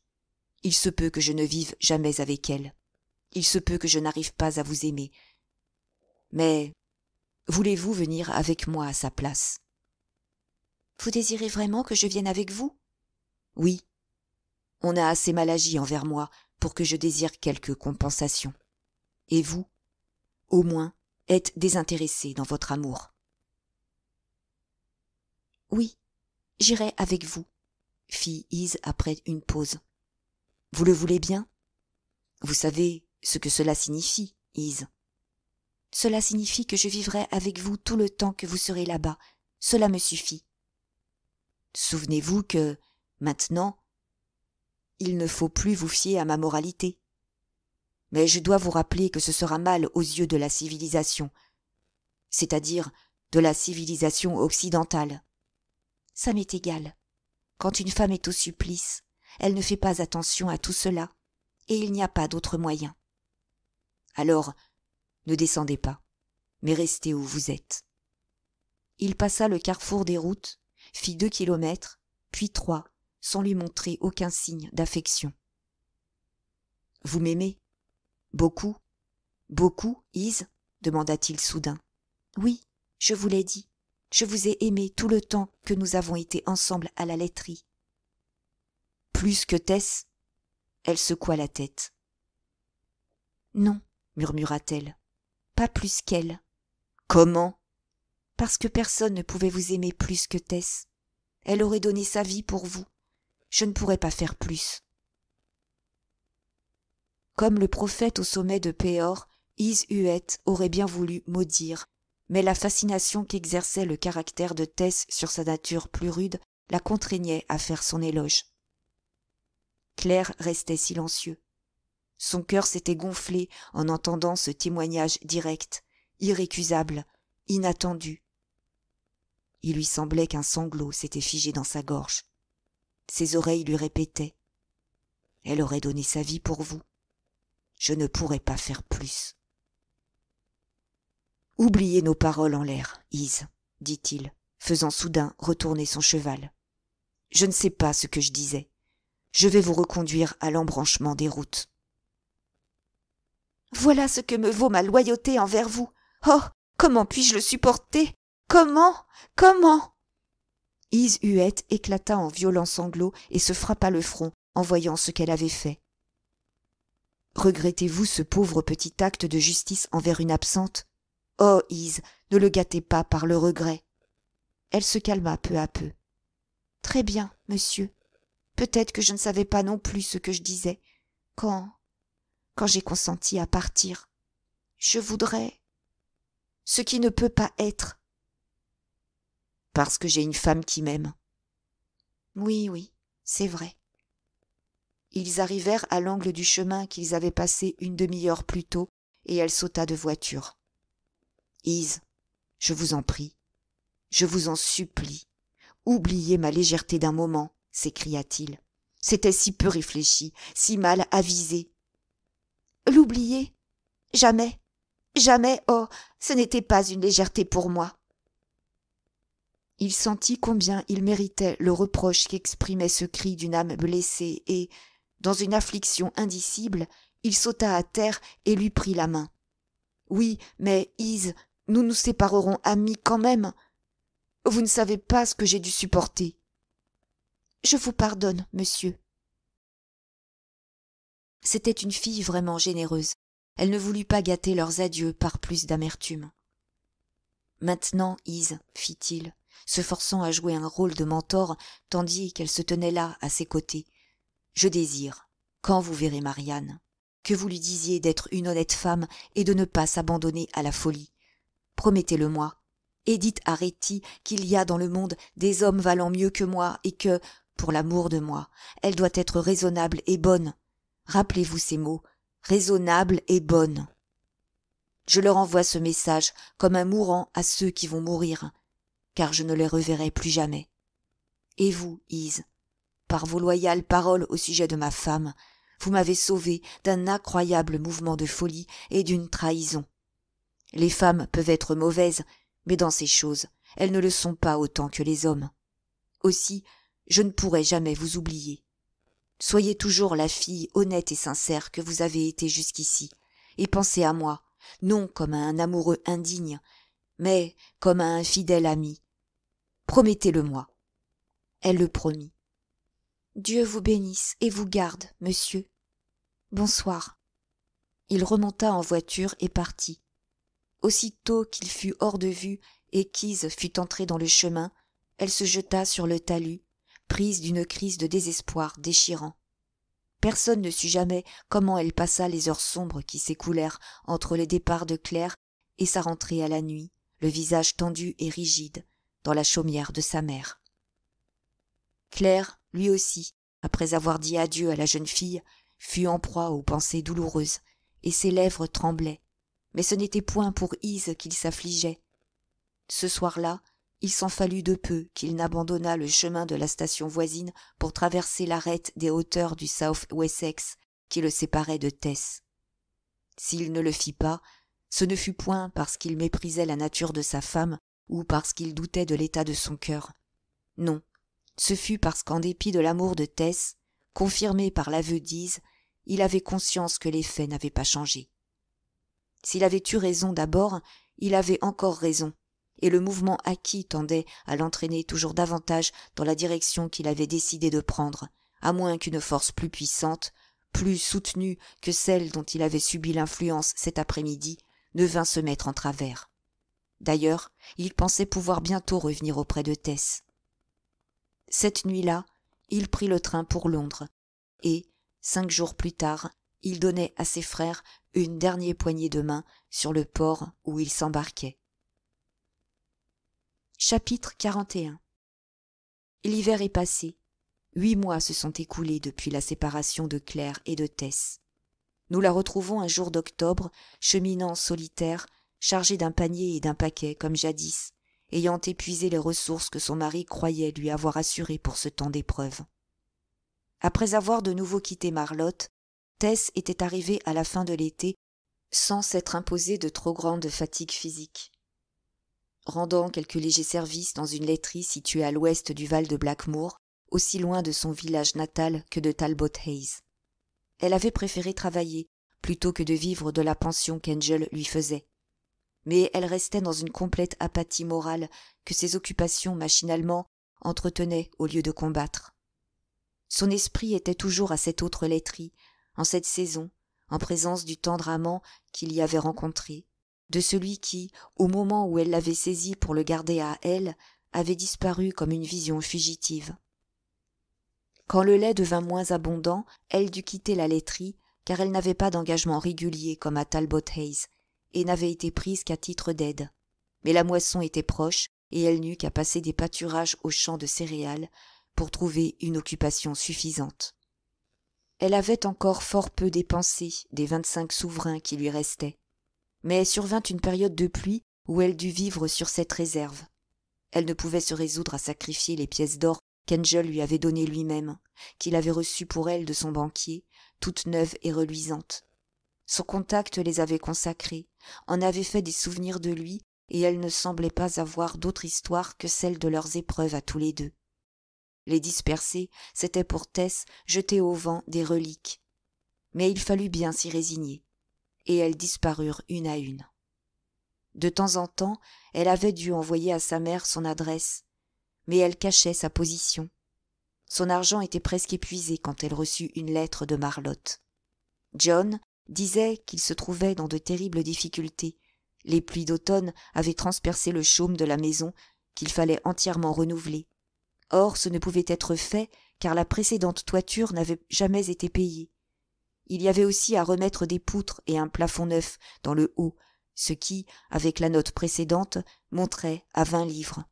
Il se peut que je ne vive jamais avec elle. Il se peut que je n'arrive pas à vous aimer. Mais voulez-vous venir avec moi à sa place Vous désirez vraiment que je vienne avec vous Oui. On a assez mal agi envers moi pour que je désire quelque compensation. Et vous, au moins, êtes désintéressé dans votre amour. Oui, j'irai avec vous, fit Ise après une pause. Vous le voulez bien Vous savez ce que cela signifie, Ise. Cela signifie que je vivrai avec vous tout le temps que vous serez là-bas. Cela me suffit. Souvenez-vous que, maintenant, il ne faut plus vous fier à ma moralité. Mais je dois vous rappeler que ce sera mal aux yeux de la civilisation, c'est-à-dire de la civilisation occidentale. Ça m'est égal. Quand une femme est au supplice, elle ne fait pas attention à tout cela, et il n'y a pas d'autre moyen. Alors, ne descendez pas, mais restez où vous êtes. Il passa le carrefour des routes, fit deux kilomètres, puis trois, sans lui montrer aucun signe d'affection. Vous m'aimez Beaucoup Beaucoup, Ise demanda-t-il soudain. Oui, je vous l'ai dit. Je vous ai aimé tout le temps que nous avons été ensemble à la laiterie plus que Tess Elle secoua la tête. Non, murmura-t-elle, pas plus qu'elle. Comment Parce que personne ne pouvait vous aimer plus que Tess. Elle aurait donné sa vie pour vous. Je ne pourrais pas faire plus. Comme le prophète au sommet de Péor, Is Huet aurait bien voulu maudire, mais la fascination qu'exerçait le caractère de Tess sur sa nature plus rude la contraignait à faire son éloge claire restait silencieux son cœur s'était gonflé en entendant ce témoignage direct irrécusable inattendu il lui semblait qu'un sanglot s'était figé dans sa gorge ses oreilles lui répétaient elle aurait donné sa vie pour vous je ne pourrais pas faire plus oubliez nos paroles en l'air ise dit-il faisant soudain retourner son cheval je ne sais pas ce que je disais je vais vous reconduire à l'embranchement des routes. Voilà ce que me vaut ma loyauté envers vous. Oh. Comment puis je le supporter? Comment? Comment? Ise Huette éclata en violents sanglots et se frappa le front en voyant ce qu'elle avait fait. Regrettez-vous ce pauvre petit acte de justice envers une absente Oh, Ise, ne le gâtez pas par le regret. Elle se calma peu à peu. Très bien, monsieur, peut-être que je ne savais pas non plus ce que je disais quand quand j'ai consenti à partir je voudrais ce qui ne peut pas être parce que j'ai une femme qui m'aime oui oui c'est vrai ils arrivèrent à l'angle du chemin qu'ils avaient passé une demi-heure plus tôt et elle sauta de voiture Ise, je vous en prie, je vous en supplie, oubliez ma légèreté d'un moment s'écria-t-il. C'était si peu réfléchi, si mal avisé. L'oublier Jamais. Jamais, oh, ce n'était pas une légèreté pour moi. Il sentit combien il méritait le reproche qu'exprimait ce cri d'une âme blessée et, dans une affliction indicible, il sauta à terre et lui prit la main. Oui, mais Ise, nous nous séparerons amis quand même. Vous ne savez pas ce que j'ai dû supporter. Je vous pardonne, monsieur. C'était une fille vraiment généreuse. Elle ne voulut pas gâter leurs adieux par plus d'amertume. Maintenant, Ise, fit-il, se forçant à jouer un rôle de mentor, tandis qu'elle se tenait là, à ses côtés. Je désire, quand vous verrez Marianne, que vous lui disiez d'être une honnête femme et de ne pas s'abandonner à la folie. Promettez-le-moi, et dites à Réti qu'il y a dans le monde des hommes valant mieux que moi et que, pour l'amour de moi. Elle doit être raisonnable et bonne. Rappelez-vous ces mots. Raisonnable et bonne. Je leur envoie ce message comme un mourant à ceux qui vont mourir, car je ne les reverrai plus jamais. Et vous, Ise, par vos loyales paroles au sujet de ma femme, vous m'avez sauvé d'un incroyable mouvement de folie et d'une trahison. Les femmes peuvent être mauvaises, mais dans ces choses, elles ne le sont pas autant que les hommes. Aussi, je ne pourrai jamais vous oublier. Soyez toujours la fille honnête et sincère que vous avez été jusqu'ici, et pensez à moi, non comme à un amoureux indigne, mais comme à un fidèle ami. Promettez-le-moi. Elle le promit. Dieu vous bénisse et vous garde, monsieur. Bonsoir. Il remonta en voiture et partit. Aussitôt qu'il fut hors de vue et qu'Ise fut entrée dans le chemin, elle se jeta sur le talus prise d'une crise de désespoir déchirant personne ne sut jamais comment elle passa les heures sombres qui s'écoulèrent entre les départs de claire et sa rentrée à la nuit le visage tendu et rigide dans la chaumière de sa mère claire lui aussi après avoir dit adieu à la jeune fille fut en proie aux pensées douloureuses et ses lèvres tremblaient mais ce n'était point pour Ise qu'il s'affligeait ce soir-là il s'en fallut de peu qu'il n'abandonnât le chemin de la station voisine pour traverser l'arête des hauteurs du South Wessex qui le séparait de Tess. S'il ne le fit pas, ce ne fut point parce qu'il méprisait la nature de sa femme ou parce qu'il doutait de l'état de son cœur. Non, ce fut parce qu'en dépit de l'amour de Tess, confirmé par l'aveu d'Ise, il avait conscience que les faits n'avaient pas changé. S'il avait eu raison d'abord, il avait encore raison et le mouvement acquis tendait à l'entraîner toujours davantage dans la direction qu'il avait décidé de prendre, à moins qu'une force plus puissante, plus soutenue que celle dont il avait subi l'influence cet après-midi, ne vînt se mettre en travers. D'ailleurs, il pensait pouvoir bientôt revenir auprès de Tess. Cette nuit-là, il prit le train pour Londres, et, cinq jours plus tard, il donnait à ses frères une dernière poignée de main sur le port où il s'embarquait. Chapitre 41 L'hiver est passé. Huit mois se sont écoulés depuis la séparation de Claire et de Tess. Nous la retrouvons un jour d'octobre, cheminant solitaire, chargée d'un panier et d'un paquet comme jadis, ayant épuisé les ressources que son mari croyait lui avoir assurées pour ce temps d'épreuve. Après avoir de nouveau quitté Marlotte, Tess était arrivée à la fin de l'été sans s'être imposée de trop grandes fatigues physiques rendant quelques légers services dans une laiterie située à l'ouest du val de Blackmoor, aussi loin de son village natal que de Talbot Hayes. Elle avait préféré travailler plutôt que de vivre de la pension qu'Angel lui faisait. Mais elle restait dans une complète apathie morale que ses occupations machinalement entretenaient au lieu de combattre. Son esprit était toujours à cette autre laiterie, en cette saison, en présence du tendre amant qu'il y avait rencontré, de celui qui au moment où elle l'avait saisi pour le garder à elle avait disparu comme une vision fugitive quand le lait devint moins abondant elle dut quitter la laiterie car elle n'avait pas d'engagement régulier comme à talbot Hayes, et n'avait été prise qu'à titre d'aide mais la moisson était proche et elle n'eut qu'à passer des pâturages aux champs de céréales pour trouver une occupation suffisante elle avait encore fort peu dépensé des vingt-cinq souverains qui lui restaient mais survint une période de pluie où elle dut vivre sur cette réserve. Elle ne pouvait se résoudre à sacrifier les pièces d'or qu'Angel lui avait données lui-même, qu'il avait reçues pour elle de son banquier, toutes neuves et reluisantes. Son contact les avait consacrées, en avait fait des souvenirs de lui, et elle ne semblait pas avoir d'autre histoire que celle de leurs épreuves à tous les deux. Les disperser, c'était pour Tess jeter au vent des reliques. Mais il fallut bien s'y résigner et elles disparurent une à une. De temps en temps, elle avait dû envoyer à sa mère son adresse, mais elle cachait sa position. Son argent était presque épuisé quand elle reçut une lettre de Marlotte. John disait qu'il se trouvait dans de terribles difficultés. Les pluies d'automne avaient transpercé le chaume de la maison qu'il fallait entièrement renouveler. Or, ce ne pouvait être fait car la précédente toiture n'avait jamais été payée il y avait aussi à remettre des poutres et un plafond neuf dans le haut, ce qui, avec la note précédente, montrait à vingt livres.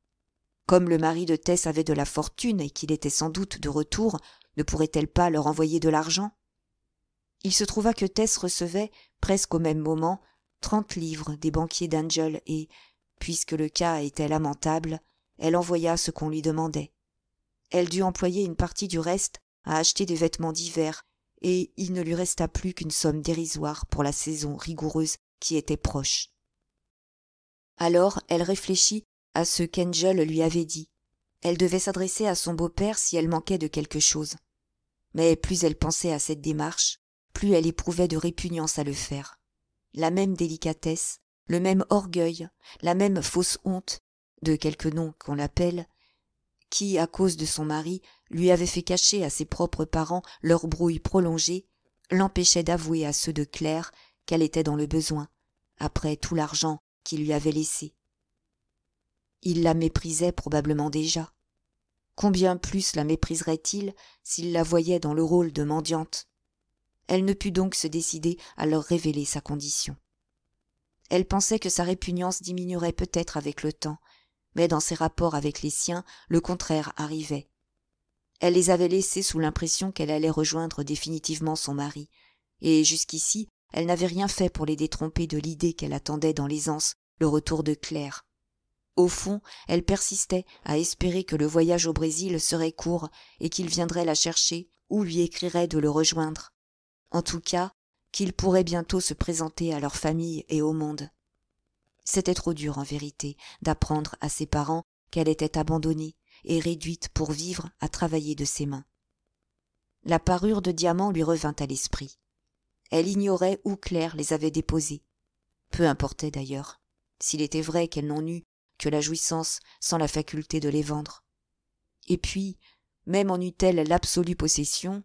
Comme le mari de Tess avait de la fortune et qu'il était sans doute de retour, ne pourrait-elle pas leur envoyer de l'argent Il se trouva que Tess recevait, presque au même moment, trente livres des banquiers d'Angel et, puisque le cas était lamentable, elle envoya ce qu'on lui demandait. Elle dut employer une partie du reste à acheter des vêtements divers et il ne lui resta plus qu'une somme dérisoire pour la saison rigoureuse qui était proche. Alors elle réfléchit à ce qu'Angel lui avait dit. Elle devait s'adresser à son beau-père si elle manquait de quelque chose. Mais plus elle pensait à cette démarche, plus elle éprouvait de répugnance à le faire. La même délicatesse, le même orgueil, la même fausse honte, de quelque nom qu'on l'appelle, qui, à cause de son mari, lui avait fait cacher à ses propres parents leur brouille prolongée l'empêchait d'avouer à ceux de claire qu'elle était dans le besoin après tout l'argent qu'il lui avait laissé il la méprisait probablement déjà combien plus la mépriserait il s'il la voyait dans le rôle de mendiante elle ne put donc se décider à leur révéler sa condition elle pensait que sa répugnance diminuerait peut-être avec le temps mais dans ses rapports avec les siens le contraire arrivait elle les avait laissés sous l'impression qu'elle allait rejoindre définitivement son mari, et jusqu'ici, elle n'avait rien fait pour les détromper de l'idée qu'elle attendait dans l'aisance le retour de Claire. Au fond, elle persistait à espérer que le voyage au Brésil serait court et qu'il viendrait la chercher ou lui écrirait de le rejoindre. En tout cas, qu'il pourrait bientôt se présenter à leur famille et au monde. C'était trop dur, en vérité, d'apprendre à ses parents qu'elle était abandonnée, et réduite pour vivre à travailler de ses mains. La parure de diamants lui revint à l'esprit. Elle ignorait où Claire les avait déposés. Peu importait d'ailleurs, s'il était vrai qu'elle n'en eût que la jouissance sans la faculté de les vendre. Et puis, même en eût-elle l'absolue possession,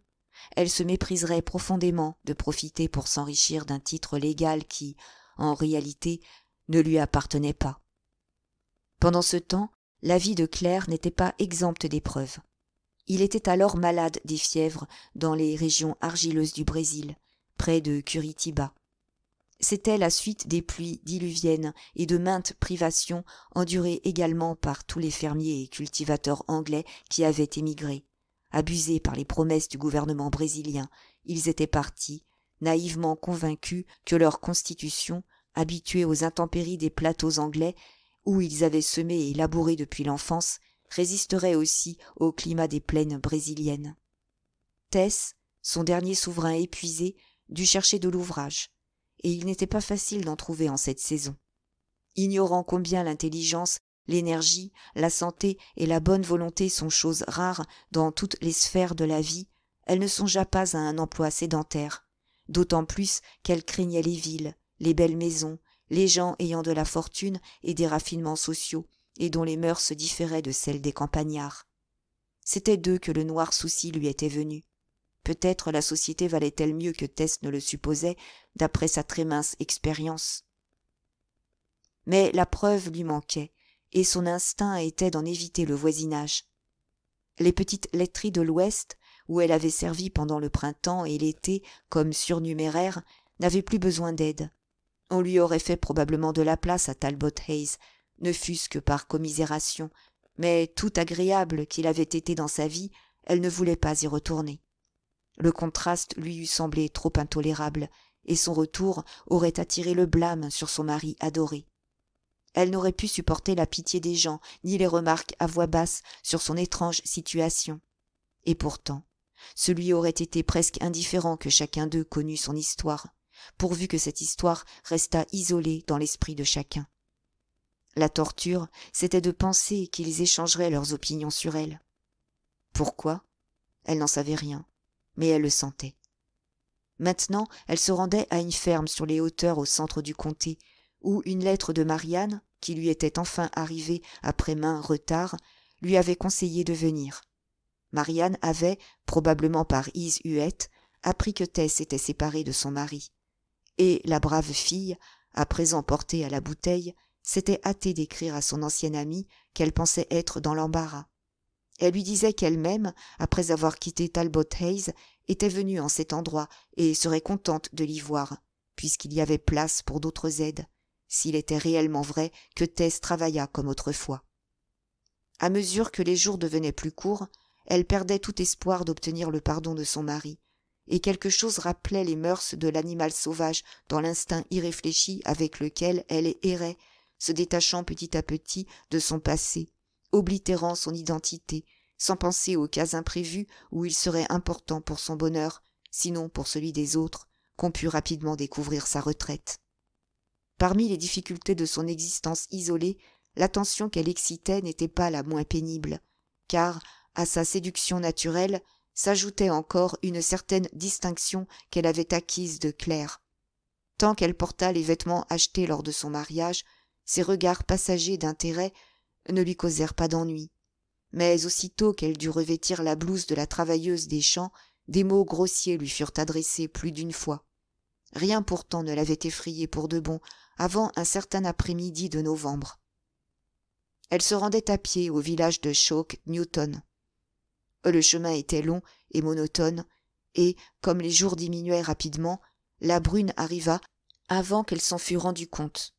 elle se mépriserait profondément de profiter pour s'enrichir d'un titre légal qui, en réalité, ne lui appartenait pas. Pendant ce temps, la vie de Claire n'était pas exempte d'épreuves. Il était alors malade des fièvres dans les régions argileuses du Brésil, près de Curitiba. C'était la suite des pluies diluviennes et de maintes privations endurées également par tous les fermiers et cultivateurs anglais qui avaient émigré. Abusés par les promesses du gouvernement brésilien, ils étaient partis, naïvement convaincus que leur constitution, habituée aux intempéries des plateaux anglais, où ils avaient semé et labouré depuis l'enfance résisterait aussi au climat des plaines brésiliennes Tess, son dernier souverain épuisé dut chercher de l'ouvrage et il n'était pas facile d'en trouver en cette saison ignorant combien l'intelligence l'énergie la santé et la bonne volonté sont choses rares dans toutes les sphères de la vie elle ne songea pas à un emploi sédentaire d'autant plus qu'elle craignait les villes les belles maisons les gens ayant de la fortune et des raffinements sociaux, et dont les mœurs se différaient de celles des campagnards. C'était d'eux que le noir souci lui était venu. Peut-être la société valait-elle mieux que Tess ne le supposait, d'après sa très mince expérience. Mais la preuve lui manquait, et son instinct était d'en éviter le voisinage. Les petites laiteries de l'Ouest, où elle avait servi pendant le printemps et l'été comme surnuméraire, n'avaient plus besoin d'aide on lui aurait fait probablement de la place à Talbot Hayes, ne fût-ce que par commisération, mais tout agréable qu'il avait été dans sa vie, elle ne voulait pas y retourner. Le contraste lui eût semblé trop intolérable, et son retour aurait attiré le blâme sur son mari adoré. Elle n'aurait pu supporter la pitié des gens, ni les remarques à voix basse sur son étrange situation. Et pourtant, celui aurait été presque indifférent que chacun d'eux connût son histoire pourvu que cette histoire restât isolée dans l'esprit de chacun. La torture, c'était de penser qu'ils échangeraient leurs opinions sur elle. Pourquoi Elle n'en savait rien, mais elle le sentait. Maintenant, elle se rendait à une ferme sur les hauteurs au centre du comté, où une lettre de Marianne, qui lui était enfin arrivée après maint retard, lui avait conseillé de venir. Marianne avait, probablement par Ise Huette, appris que Tess était séparée de son mari, et la brave fille à présent portée à la bouteille s'était hâtée d'écrire à son ancienne amie qu'elle pensait être dans l'embarras elle lui disait qu'elle-même après avoir quitté talbot hayes était venue en cet endroit et serait contente de l'y voir puisqu'il y avait place pour d'autres aides s'il était réellement vrai que Tess travaillât comme autrefois à mesure que les jours devenaient plus courts elle perdait tout espoir d'obtenir le pardon de son mari et quelque chose rappelait les mœurs de l'animal sauvage dans l'instinct irréfléchi avec lequel elle errait, se détachant petit à petit de son passé, oblitérant son identité, sans penser aux cas imprévus où il serait important pour son bonheur, sinon pour celui des autres, qu'on pût rapidement découvrir sa retraite. Parmi les difficultés de son existence isolée, l'attention qu'elle excitait n'était pas la moins pénible, car, à sa séduction naturelle, s'ajoutait encore une certaine distinction qu'elle avait acquise de claire tant qu'elle porta les vêtements achetés lors de son mariage ses regards passagers d'intérêt ne lui causèrent pas d'ennui mais aussitôt qu'elle dut revêtir la blouse de la travailleuse des champs des mots grossiers lui furent adressés plus d'une fois rien pourtant ne l'avait effrayée pour de bon avant un certain après-midi de novembre elle se rendait à pied au village de Choke-Newton, le chemin était long et monotone et comme les jours diminuaient rapidement la brune arriva avant qu'elle s'en fût rendue compte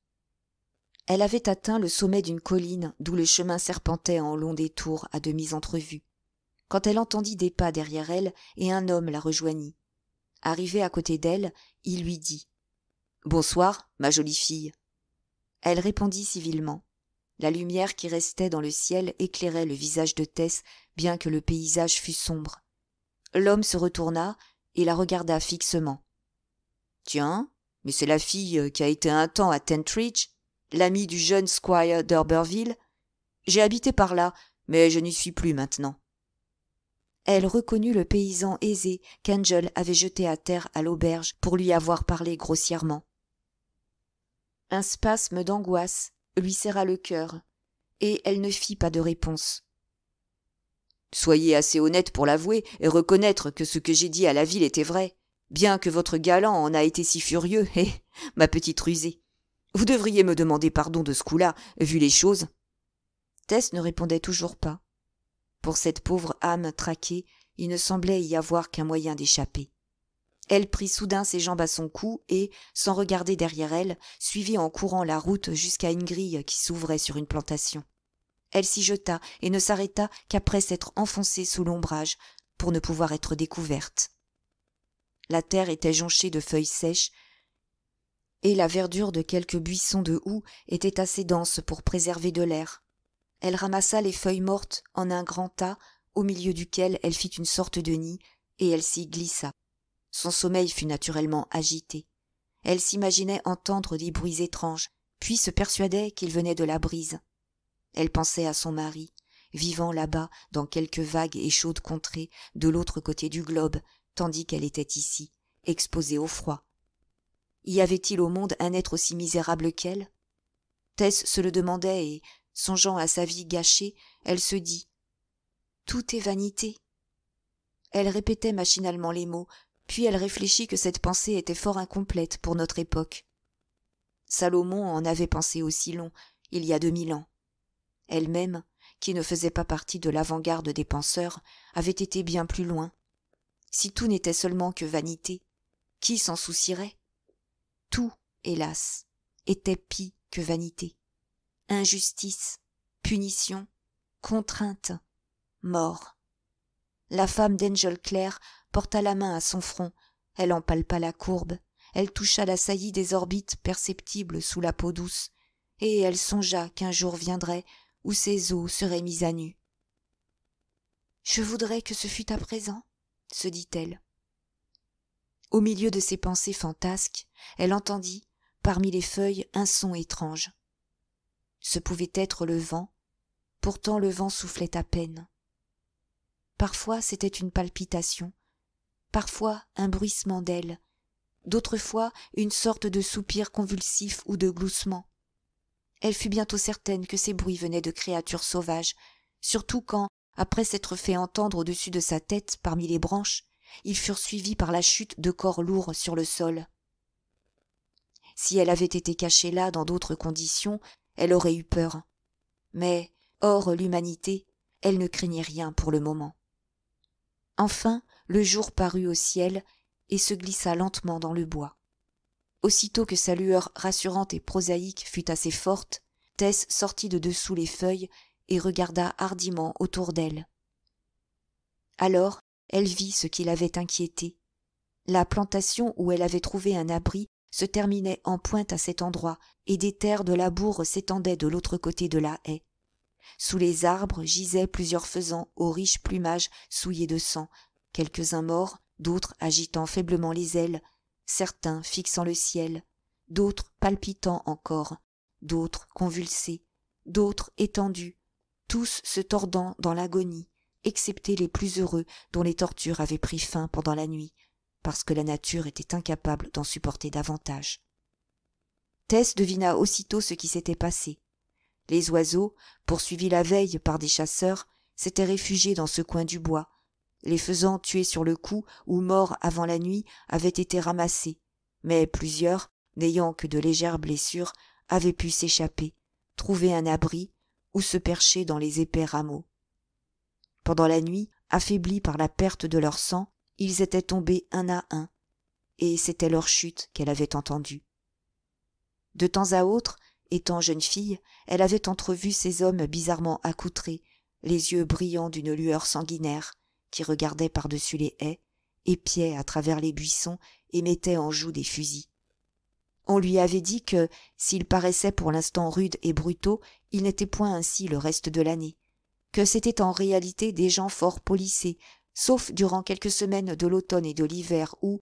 elle avait atteint le sommet d'une colline d'où le chemin serpentait en longs détours à demi entrevue quand elle entendit des pas derrière elle et un homme la rejoignit arrivé à côté d'elle il lui dit bonsoir ma jolie fille elle répondit civilement la lumière qui restait dans le ciel éclairait le visage de tess bien que le paysage fût sombre. L'homme se retourna et la regarda fixement. Tiens, mais c'est la fille euh, qui a été un temps à Tentridge, l'amie du jeune Squire d'Urberville. J'ai habité par là, mais je n'y suis plus maintenant. Elle reconnut le paysan aisé qu'Angel avait jeté à terre à l'auberge pour lui avoir parlé grossièrement. Un spasme d'angoisse lui serra le cœur, et elle ne fit pas de réponse. Soyez assez honnête pour l'avouer et reconnaître que ce que j'ai dit à la ville était vrai, bien que votre galant en a été si furieux, Eh, ma petite rusée. Vous devriez me demander pardon de ce coup-là, vu les choses. Tess ne répondait toujours pas. Pour cette pauvre âme traquée, il ne semblait y avoir qu'un moyen d'échapper. Elle prit soudain ses jambes à son cou et, sans regarder derrière elle, suivit en courant la route jusqu'à une grille qui s'ouvrait sur une plantation elle s'y jeta et ne s'arrêta qu'après s'être enfoncée sous l'ombrage pour ne pouvoir être découverte la terre était jonchée de feuilles sèches et la verdure de quelques buissons de houx était assez dense pour préserver de l'air elle ramassa les feuilles mortes en un grand tas au milieu duquel elle fit une sorte de nid et elle s'y glissa son sommeil fut naturellement agité elle s'imaginait entendre des bruits étranges puis se persuadait qu'ils venaient de la brise elle pensait à son mari vivant là-bas dans quelque vague et chaude contrée de l'autre côté du globe tandis qu'elle était ici exposée au froid y avait-il au monde un être aussi misérable qu'elle Tess se le demandait et, songeant à sa vie gâchée, elle se dit Tout est vanité. Elle répétait machinalement les mots, puis elle réfléchit que cette pensée était fort incomplète pour notre époque. Salomon en avait pensé aussi long, il y a deux mille ans elle-même qui ne faisait pas partie de l'avant-garde des penseurs avait été bien plus loin si tout n'était seulement que vanité qui s'en soucierait tout hélas était pis que vanité injustice punition contrainte mort la femme Claire porta la main à son front elle en palpa la courbe elle toucha la saillie des orbites perceptibles sous la peau douce et elle songea qu'un jour viendrait où ses os seraient mis à nu. Je voudrais que ce fût à présent, se dit-elle. Au milieu de ses pensées fantasques, elle entendit, parmi les feuilles, un son étrange. Ce pouvait être le vent, pourtant le vent soufflait à peine. Parfois c'était une palpitation, parfois un bruissement d'ailes, d'autres fois une sorte de soupir convulsif ou de gloussement, elle fut bientôt certaine que ces bruits venaient de créatures sauvages surtout quand après s'être fait entendre au-dessus de sa tête parmi les branches ils furent suivis par la chute de corps lourds sur le sol si elle avait été cachée là dans d'autres conditions elle aurait eu peur mais hors l'humanité elle ne craignait rien pour le moment enfin le jour parut au ciel et se glissa lentement dans le bois aussitôt que sa lueur rassurante et prosaïque fut assez forte tess sortit de dessous les feuilles et regarda hardiment autour d'elle alors elle vit ce qui l'avait inquiétée la plantation où elle avait trouvé un abri se terminait en pointe à cet endroit et des terres de labour s'étendaient de l'autre côté de la haie sous les arbres gisaient plusieurs faisans aux riches plumages souillés de sang quelques-uns morts d'autres agitant faiblement les ailes certains fixant le ciel, d'autres palpitant encore, d'autres convulsés, d'autres étendus, tous se tordant dans l'agonie, excepté les plus heureux dont les tortures avaient pris fin pendant la nuit, parce que la nature était incapable d'en supporter davantage. Tess devina aussitôt ce qui s'était passé. Les oiseaux, poursuivis la veille par des chasseurs, s'étaient réfugiés dans ce coin du bois, les faisant tuer sur le coup ou morts avant la nuit avaient été ramassés, mais plusieurs, n'ayant que de légères blessures, avaient pu s'échapper, trouver un abri ou se percher dans les épais rameaux. Pendant la nuit, affaiblis par la perte de leur sang, ils étaient tombés un à un, et c'était leur chute qu'elle avait entendue. De temps à autre, étant jeune fille, elle avait entrevu ces hommes bizarrement accoutrés, les yeux brillants d'une lueur sanguinaire, qui regardaient par-dessus les haies, épiaient à travers les buissons et mettaient en joue des fusils. On lui avait dit que, s'il paraissait pour l'instant rude et brutaux, il n'était point ainsi le reste de l'année, que c'étaient en réalité des gens fort polissés, sauf durant quelques semaines de l'automne et de l'hiver où,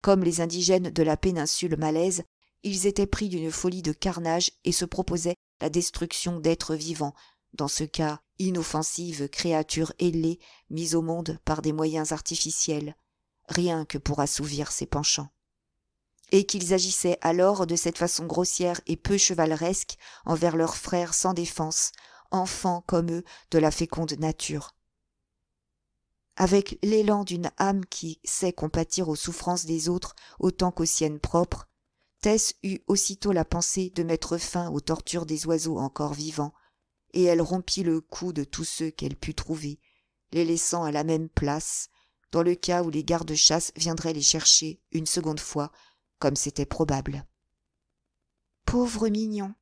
comme les indigènes de la péninsule malaise, ils étaient pris d'une folie de carnage et se proposaient la destruction d'êtres vivants, dans ce cas inoffensives créature ailée mise au monde par des moyens artificiels rien que pour assouvir ses penchants et qu'ils agissaient alors de cette façon grossière et peu chevaleresque envers leurs frères sans défense enfants comme eux de la féconde nature avec l'élan d'une âme qui sait compatir aux souffrances des autres autant qu'aux siennes propres Tess eut aussitôt la pensée de mettre fin aux tortures des oiseaux encore vivants et elle rompit le cou de tous ceux qu'elle put trouver, les laissant à la même place, dans le cas où les gardes chasse viendraient les chercher une seconde fois, comme c'était probable. Pauvre mignon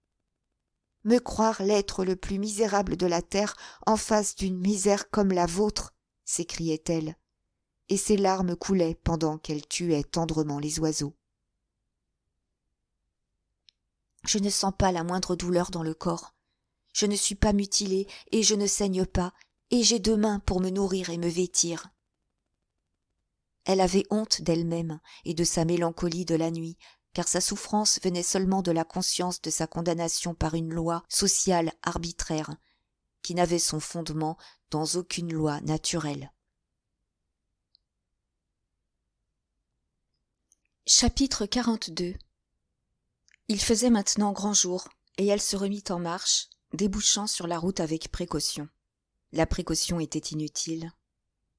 Me croire l'être le plus misérable de la terre en face d'une misère comme la vôtre s'écriait-elle, et ses larmes coulaient pendant qu'elle tuait tendrement les oiseaux. Je ne sens pas la moindre douleur dans le corps je ne suis pas mutilée, et je ne saigne pas, et j'ai deux mains pour me nourrir et me vêtir. Elle avait honte d'elle-même et de sa mélancolie de la nuit, car sa souffrance venait seulement de la conscience de sa condamnation par une loi sociale arbitraire, qui n'avait son fondement dans aucune loi naturelle. Chapitre 42 Il faisait maintenant grand jour, et elle se remit en marche, débouchant sur la route avec précaution la précaution était inutile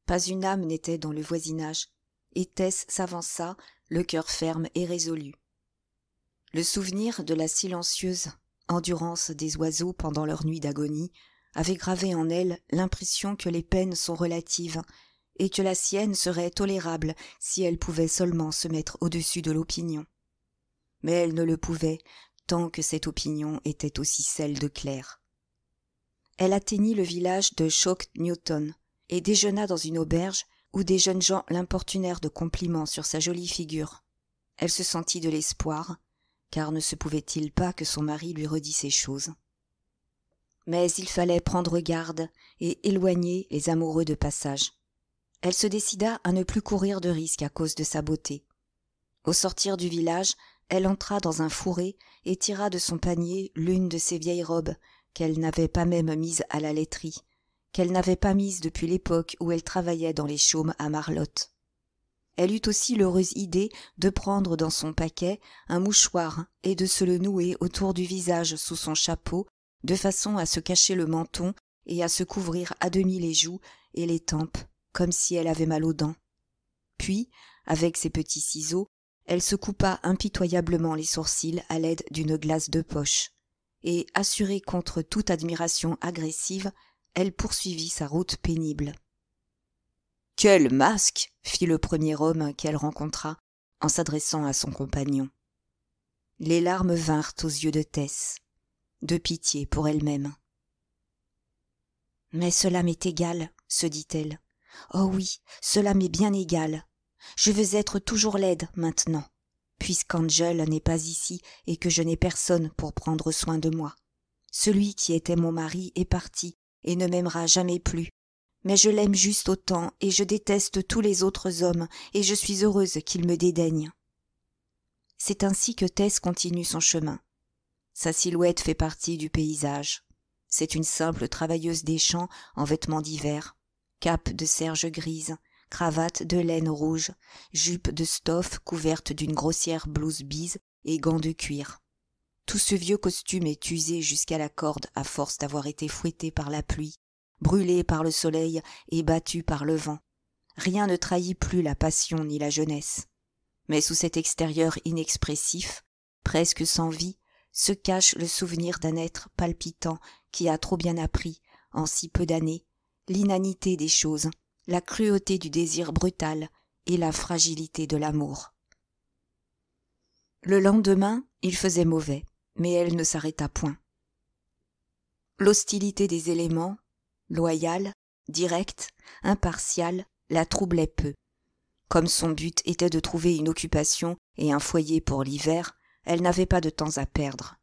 pas une âme n'était dans le voisinage et Tess s'avança le cœur ferme et résolu le souvenir de la silencieuse endurance des oiseaux pendant leur nuit d'agonie avait gravé en elle l'impression que les peines sont relatives et que la sienne serait tolérable si elle pouvait seulement se mettre au-dessus de l'opinion mais elle ne le pouvait tant que cette opinion était aussi celle de claire elle atteignit le village de Shock newton et déjeuna dans une auberge où des jeunes gens l'importunèrent de compliments sur sa jolie figure elle se sentit de l'espoir car ne se pouvait-il pas que son mari lui redît ces choses mais il fallait prendre garde et éloigner les amoureux de passage elle se décida à ne plus courir de risques à cause de sa beauté au sortir du village elle entra dans un fourré et tira de son panier l'une de ses vieilles robes qu'elle n'avait pas même mise à la laiterie qu'elle n'avait pas mise depuis l'époque où elle travaillait dans les chaumes à marlotte elle eut aussi l'heureuse idée de prendre dans son paquet un mouchoir et de se le nouer autour du visage sous son chapeau de façon à se cacher le menton et à se couvrir à demi les joues et les tempes comme si elle avait mal aux dents puis avec ses petits ciseaux elle se coupa impitoyablement les sourcils à l'aide d'une glace de poche et assurée contre toute admiration agressive elle poursuivit sa route pénible quel masque fit le premier homme qu'elle rencontra en s'adressant à son compagnon les larmes vinrent aux yeux de Tess, de pitié pour elle-même. Mais cela m'est égal, se dit-elle. Oh oui, cela m'est bien égal. Je veux être toujours laide maintenant, puisqu'Angel n'est pas ici et que je n'ai personne pour prendre soin de moi. Celui qui était mon mari est parti et ne m'aimera jamais plus. Mais je l'aime juste autant et je déteste tous les autres hommes et je suis heureuse qu'ils me dédaignent. C'est ainsi que Tess continue son chemin. Sa silhouette fait partie du paysage. C'est une simple travailleuse des champs en vêtements d'hiver, cape de serge grise, cravate de laine rouge, jupe de stoff couverte d'une grossière blouse bise et gants de cuir. Tout ce vieux costume est usé jusqu'à la corde à force d'avoir été fouetté par la pluie, brûlé par le soleil et battu par le vent. Rien ne trahit plus la passion ni la jeunesse. Mais sous cet extérieur inexpressif, presque sans vie, se cache le souvenir d'un être palpitant qui a trop bien appris, en si peu d'années, l'inanité des choses, la cruauté du désir brutal et la fragilité de l'amour le lendemain il faisait mauvais mais elle ne s'arrêta point l'hostilité des éléments loyale directe impartiale la troublait peu comme son but était de trouver une occupation et un foyer pour l'hiver elle n'avait pas de temps à perdre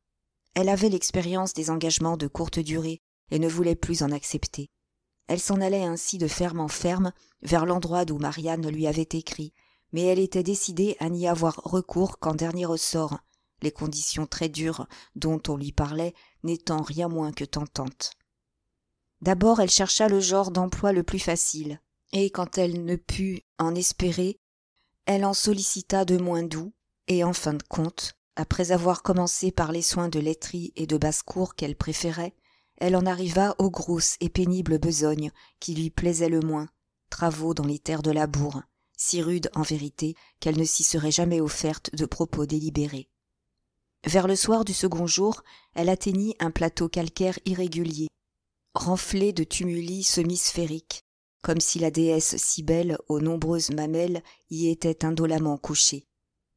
elle avait l'expérience des engagements de courte durée et ne voulait plus en accepter elle s'en allait ainsi de ferme en ferme vers l'endroit d'où marianne lui avait écrit mais elle était décidée à n'y avoir recours qu'en dernier ressort les conditions très dures dont on lui parlait n'étant rien moins que tentantes d'abord elle chercha le genre d'emploi le plus facile et quand elle ne put en espérer elle en sollicita de moins doux et en fin de compte après avoir commencé par les soins de laiterie et de basse-cour qu'elle préférait elle en arriva aux grosses et pénibles besognes qui lui plaisaient le moins travaux dans les terres de labour si rudes en vérité qu'elle ne s'y serait jamais offerte de propos délibérés vers le soir du second jour elle atteignit un plateau calcaire irrégulier renflé de tumuli semi-sphériques comme si la déesse si belle aux nombreuses mamelles y était indolemment couchée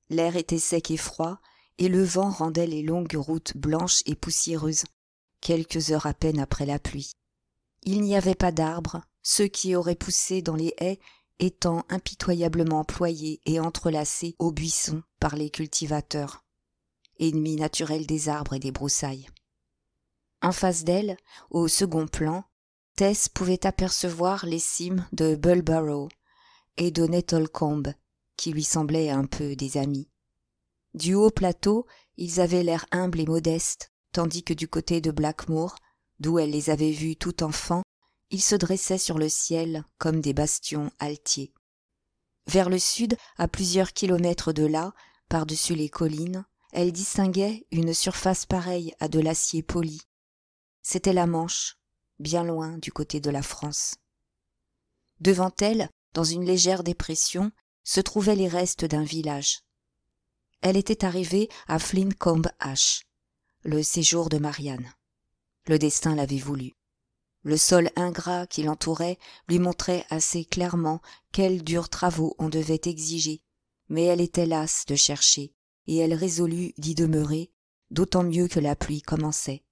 l'air était sec et froid et le vent rendait les longues routes blanches et poussiéreuses quelques heures à peine après la pluie il n'y avait pas d'arbres ceux qui auraient poussé dans les haies étant impitoyablement ployés et entrelacés aux buissons par les cultivateurs ennemis naturels des arbres et des broussailles en face d'elle au second plan Tess pouvait apercevoir les cimes de Bulbarrow et de Nettlecombe, qui lui semblaient un peu des amis. Du haut plateau, ils avaient l'air humble et modeste tandis que du côté de blackmoor d'où elle les avait vus tout enfant ils se dressaient sur le ciel comme des bastions altiers vers le sud à plusieurs kilomètres de là par-dessus les collines elle distinguait une surface pareille à de l'acier poli c'était la manche bien loin du côté de la france devant elle dans une légère dépression se trouvaient les restes d'un village elle était arrivée à flincomb le séjour de marianne le destin l'avait voulu le sol ingrat qui l'entourait lui montrait assez clairement quels durs travaux on devait exiger mais elle était lasse de chercher et elle résolut d'y demeurer d'autant mieux que la pluie commençait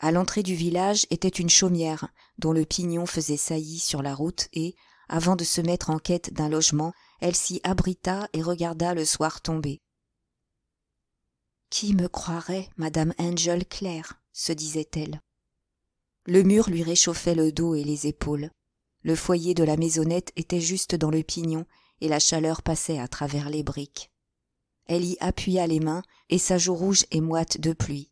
à l'entrée du village était une chaumière dont le pignon faisait saillie sur la route et avant de se mettre en quête d'un logement elle s'y abrita et regarda le soir tomber qui me croirait, madame Angel Claire ?» se disait-elle. Le mur lui réchauffait le dos et les épaules. Le foyer de la maisonnette était juste dans le pignon et la chaleur passait à travers les briques. Elle y appuya les mains et sa joue rouge et moite de pluie.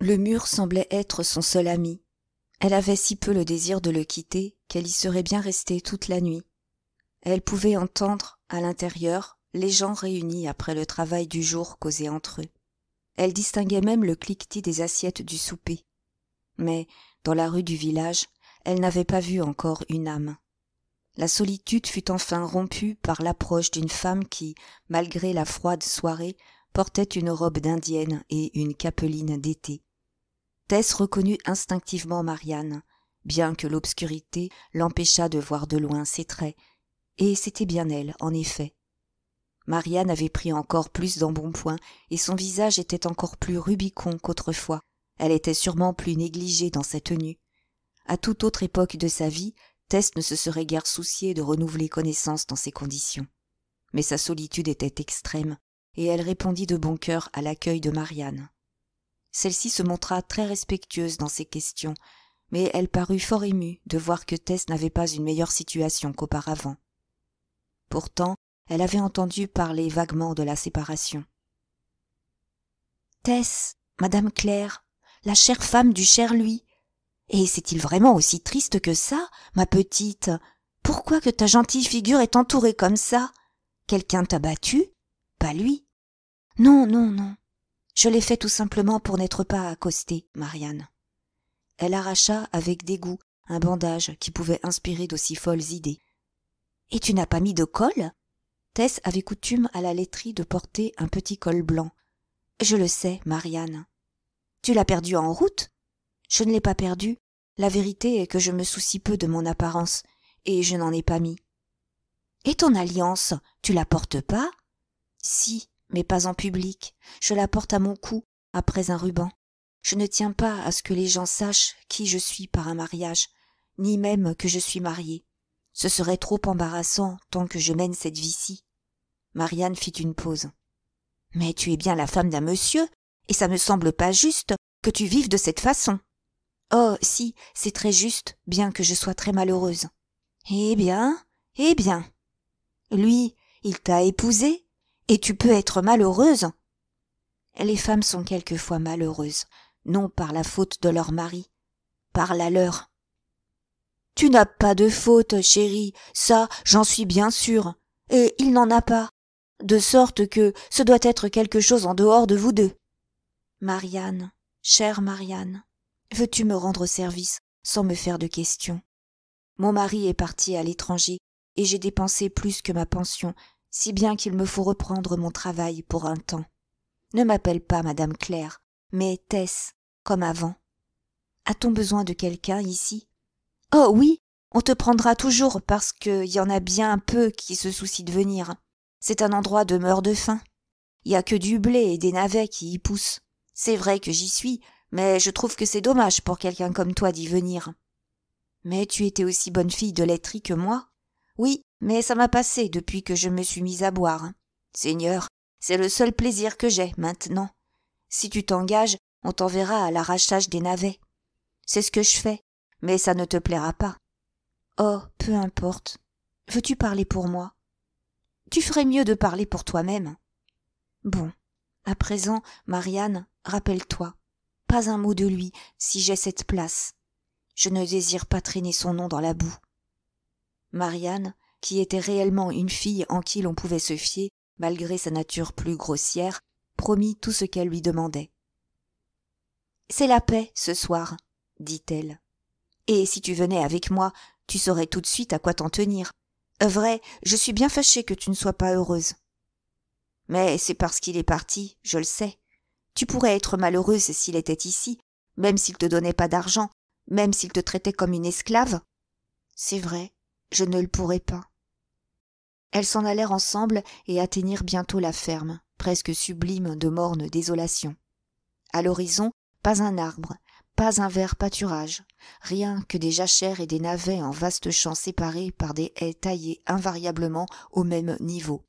Le mur semblait être son seul ami. Elle avait si peu le désir de le quitter qu'elle y serait bien restée toute la nuit. Elle pouvait entendre, à l'intérieur, les gens réunis après le travail du jour causé entre eux elle distinguait même le cliquetis des assiettes du souper mais dans la rue du village elle n'avait pas vu encore une âme la solitude fut enfin rompue par l'approche d'une femme qui malgré la froide soirée portait une robe d'indienne et une capeline d'été Tess reconnut instinctivement Marianne, bien que l'obscurité l'empêchât de voir de loin ses traits, et c'était bien elle, en effet, Marianne avait pris encore plus d'embonpoint et son visage était encore plus rubicon qu'autrefois. Elle était sûrement plus négligée dans sa tenue. À toute autre époque de sa vie, Tess ne se serait guère souciée de renouveler connaissance dans ces conditions. Mais sa solitude était extrême et elle répondit de bon cœur à l'accueil de Marianne. Celle-ci se montra très respectueuse dans ses questions, mais elle parut fort émue de voir que Tess n'avait pas une meilleure situation qu'auparavant. Pourtant, elle avait entendu parler vaguement de la séparation. Tess, Madame Claire, la chère femme du cher lui. Et c'est-il vraiment aussi triste que ça, ma petite Pourquoi que ta gentille figure est entourée comme ça Quelqu'un t'a battue Pas lui. Non, non, non. Je l'ai fait tout simplement pour n'être pas accostée, Marianne. Elle arracha avec dégoût un bandage qui pouvait inspirer d'aussi folles idées. Et tu n'as pas mis de colle Tess avait coutume à la laiterie de porter un petit col blanc. Je le sais, Marianne. Tu l'as perdu en route Je ne l'ai pas perdu. La vérité est que je me soucie peu de mon apparence, et je n'en ai pas mis. Et ton alliance, tu la portes pas Si, mais pas en public. Je la porte à mon cou, après un ruban. Je ne tiens pas à ce que les gens sachent qui je suis par un mariage, ni même que je suis mariée. Ce serait trop embarrassant tant que je mène cette vie-ci. Marianne fit une pause. Mais tu es bien la femme d'un monsieur, et ça me semble pas juste que tu vives de cette façon. Oh, si, c'est très juste, bien que je sois très malheureuse. Eh bien, eh bien. Lui, il t'a épousée, et tu peux être malheureuse. Les femmes sont quelquefois malheureuses, non par la faute de leur mari, par la leur. Tu n'as pas de faute, chérie, ça, j'en suis bien sûre. Et il n'en a pas de sorte que ce doit être quelque chose en dehors de vous deux. Marianne, chère Marianne, veux-tu me rendre service sans me faire de questions Mon mari est parti à l'étranger et j'ai dépensé plus que ma pension, si bien qu'il me faut reprendre mon travail pour un temps. Ne m'appelle pas Madame Claire, mais Tess, comme avant. A-t-on besoin de quelqu'un ici Oh oui, on te prendra toujours parce qu'il y en a bien peu qui se soucient de venir. C'est un endroit de meurt de faim. Il n'y a que du blé et des navets qui y poussent. C'est vrai que j'y suis, mais je trouve que c'est dommage pour quelqu'un comme toi d'y venir. Mais tu étais aussi bonne fille de laiterie que moi. Oui, mais ça m'a passé depuis que je me suis mise à boire. Seigneur, c'est le seul plaisir que j'ai maintenant. Si tu t'engages, on t'enverra à l'arrachage des navets. C'est ce que je fais, mais ça ne te plaira pas. Oh, peu importe. Veux-tu parler pour moi tu ferais mieux de parler pour toi-même. Bon. À présent, Marianne, rappelle-toi. Pas un mot de lui, si j'ai cette place. Je ne désire pas traîner son nom dans la boue. Marianne, qui était réellement une fille en qui l'on pouvait se fier, malgré sa nature plus grossière, promit tout ce qu'elle lui demandait. C'est la paix ce soir, dit-elle. Et si tu venais avec moi, tu saurais tout de suite à quoi t'en tenir, Vrai, je suis bien fâchée que tu ne sois pas heureuse. Mais c'est parce qu'il est parti, je le sais. Tu pourrais être malheureuse s'il était ici, même s'il te donnait pas d'argent, même s'il te traitait comme une esclave. C'est vrai, je ne le pourrais pas. Elles s'en allèrent ensemble et atteignirent bientôt la ferme, presque sublime de morne désolation. À l'horizon, pas un arbre, pas un vert pâturage, rien que des jachères et des navets en vastes champs séparés par des haies taillées invariablement au même niveau.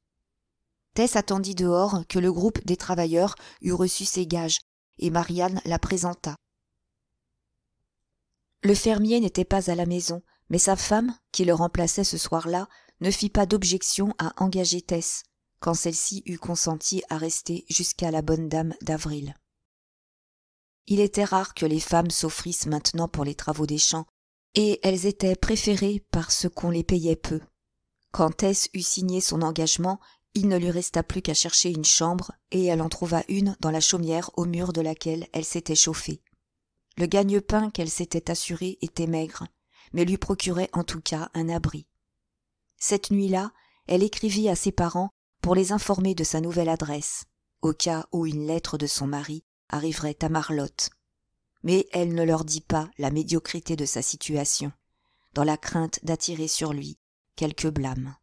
Tess attendit dehors que le groupe des travailleurs eût reçu ses gages, et Marianne la présenta. Le fermier n'était pas à la maison, mais sa femme, qui le remplaçait ce soir-là, ne fit pas d'objection à engager Tess, quand celle-ci eut consenti à rester jusqu'à la bonne dame d'avril. Il était rare que les femmes s'offrissent maintenant pour les travaux des champs, et elles étaient préférées parce qu'on les payait peu. Quand Tess eut signé son engagement, il ne lui resta plus qu'à chercher une chambre, et elle en trouva une dans la chaumière au mur de laquelle elle s'était chauffée. Le gagne-pain qu'elle s'était assuré était maigre, mais lui procurait en tout cas un abri. Cette nuit-là, elle écrivit à ses parents pour les informer de sa nouvelle adresse, au cas où une lettre de son mari arriverait à Marlotte. Mais elle ne leur dit pas la médiocrité de sa situation, dans la crainte d'attirer sur lui quelque blâme.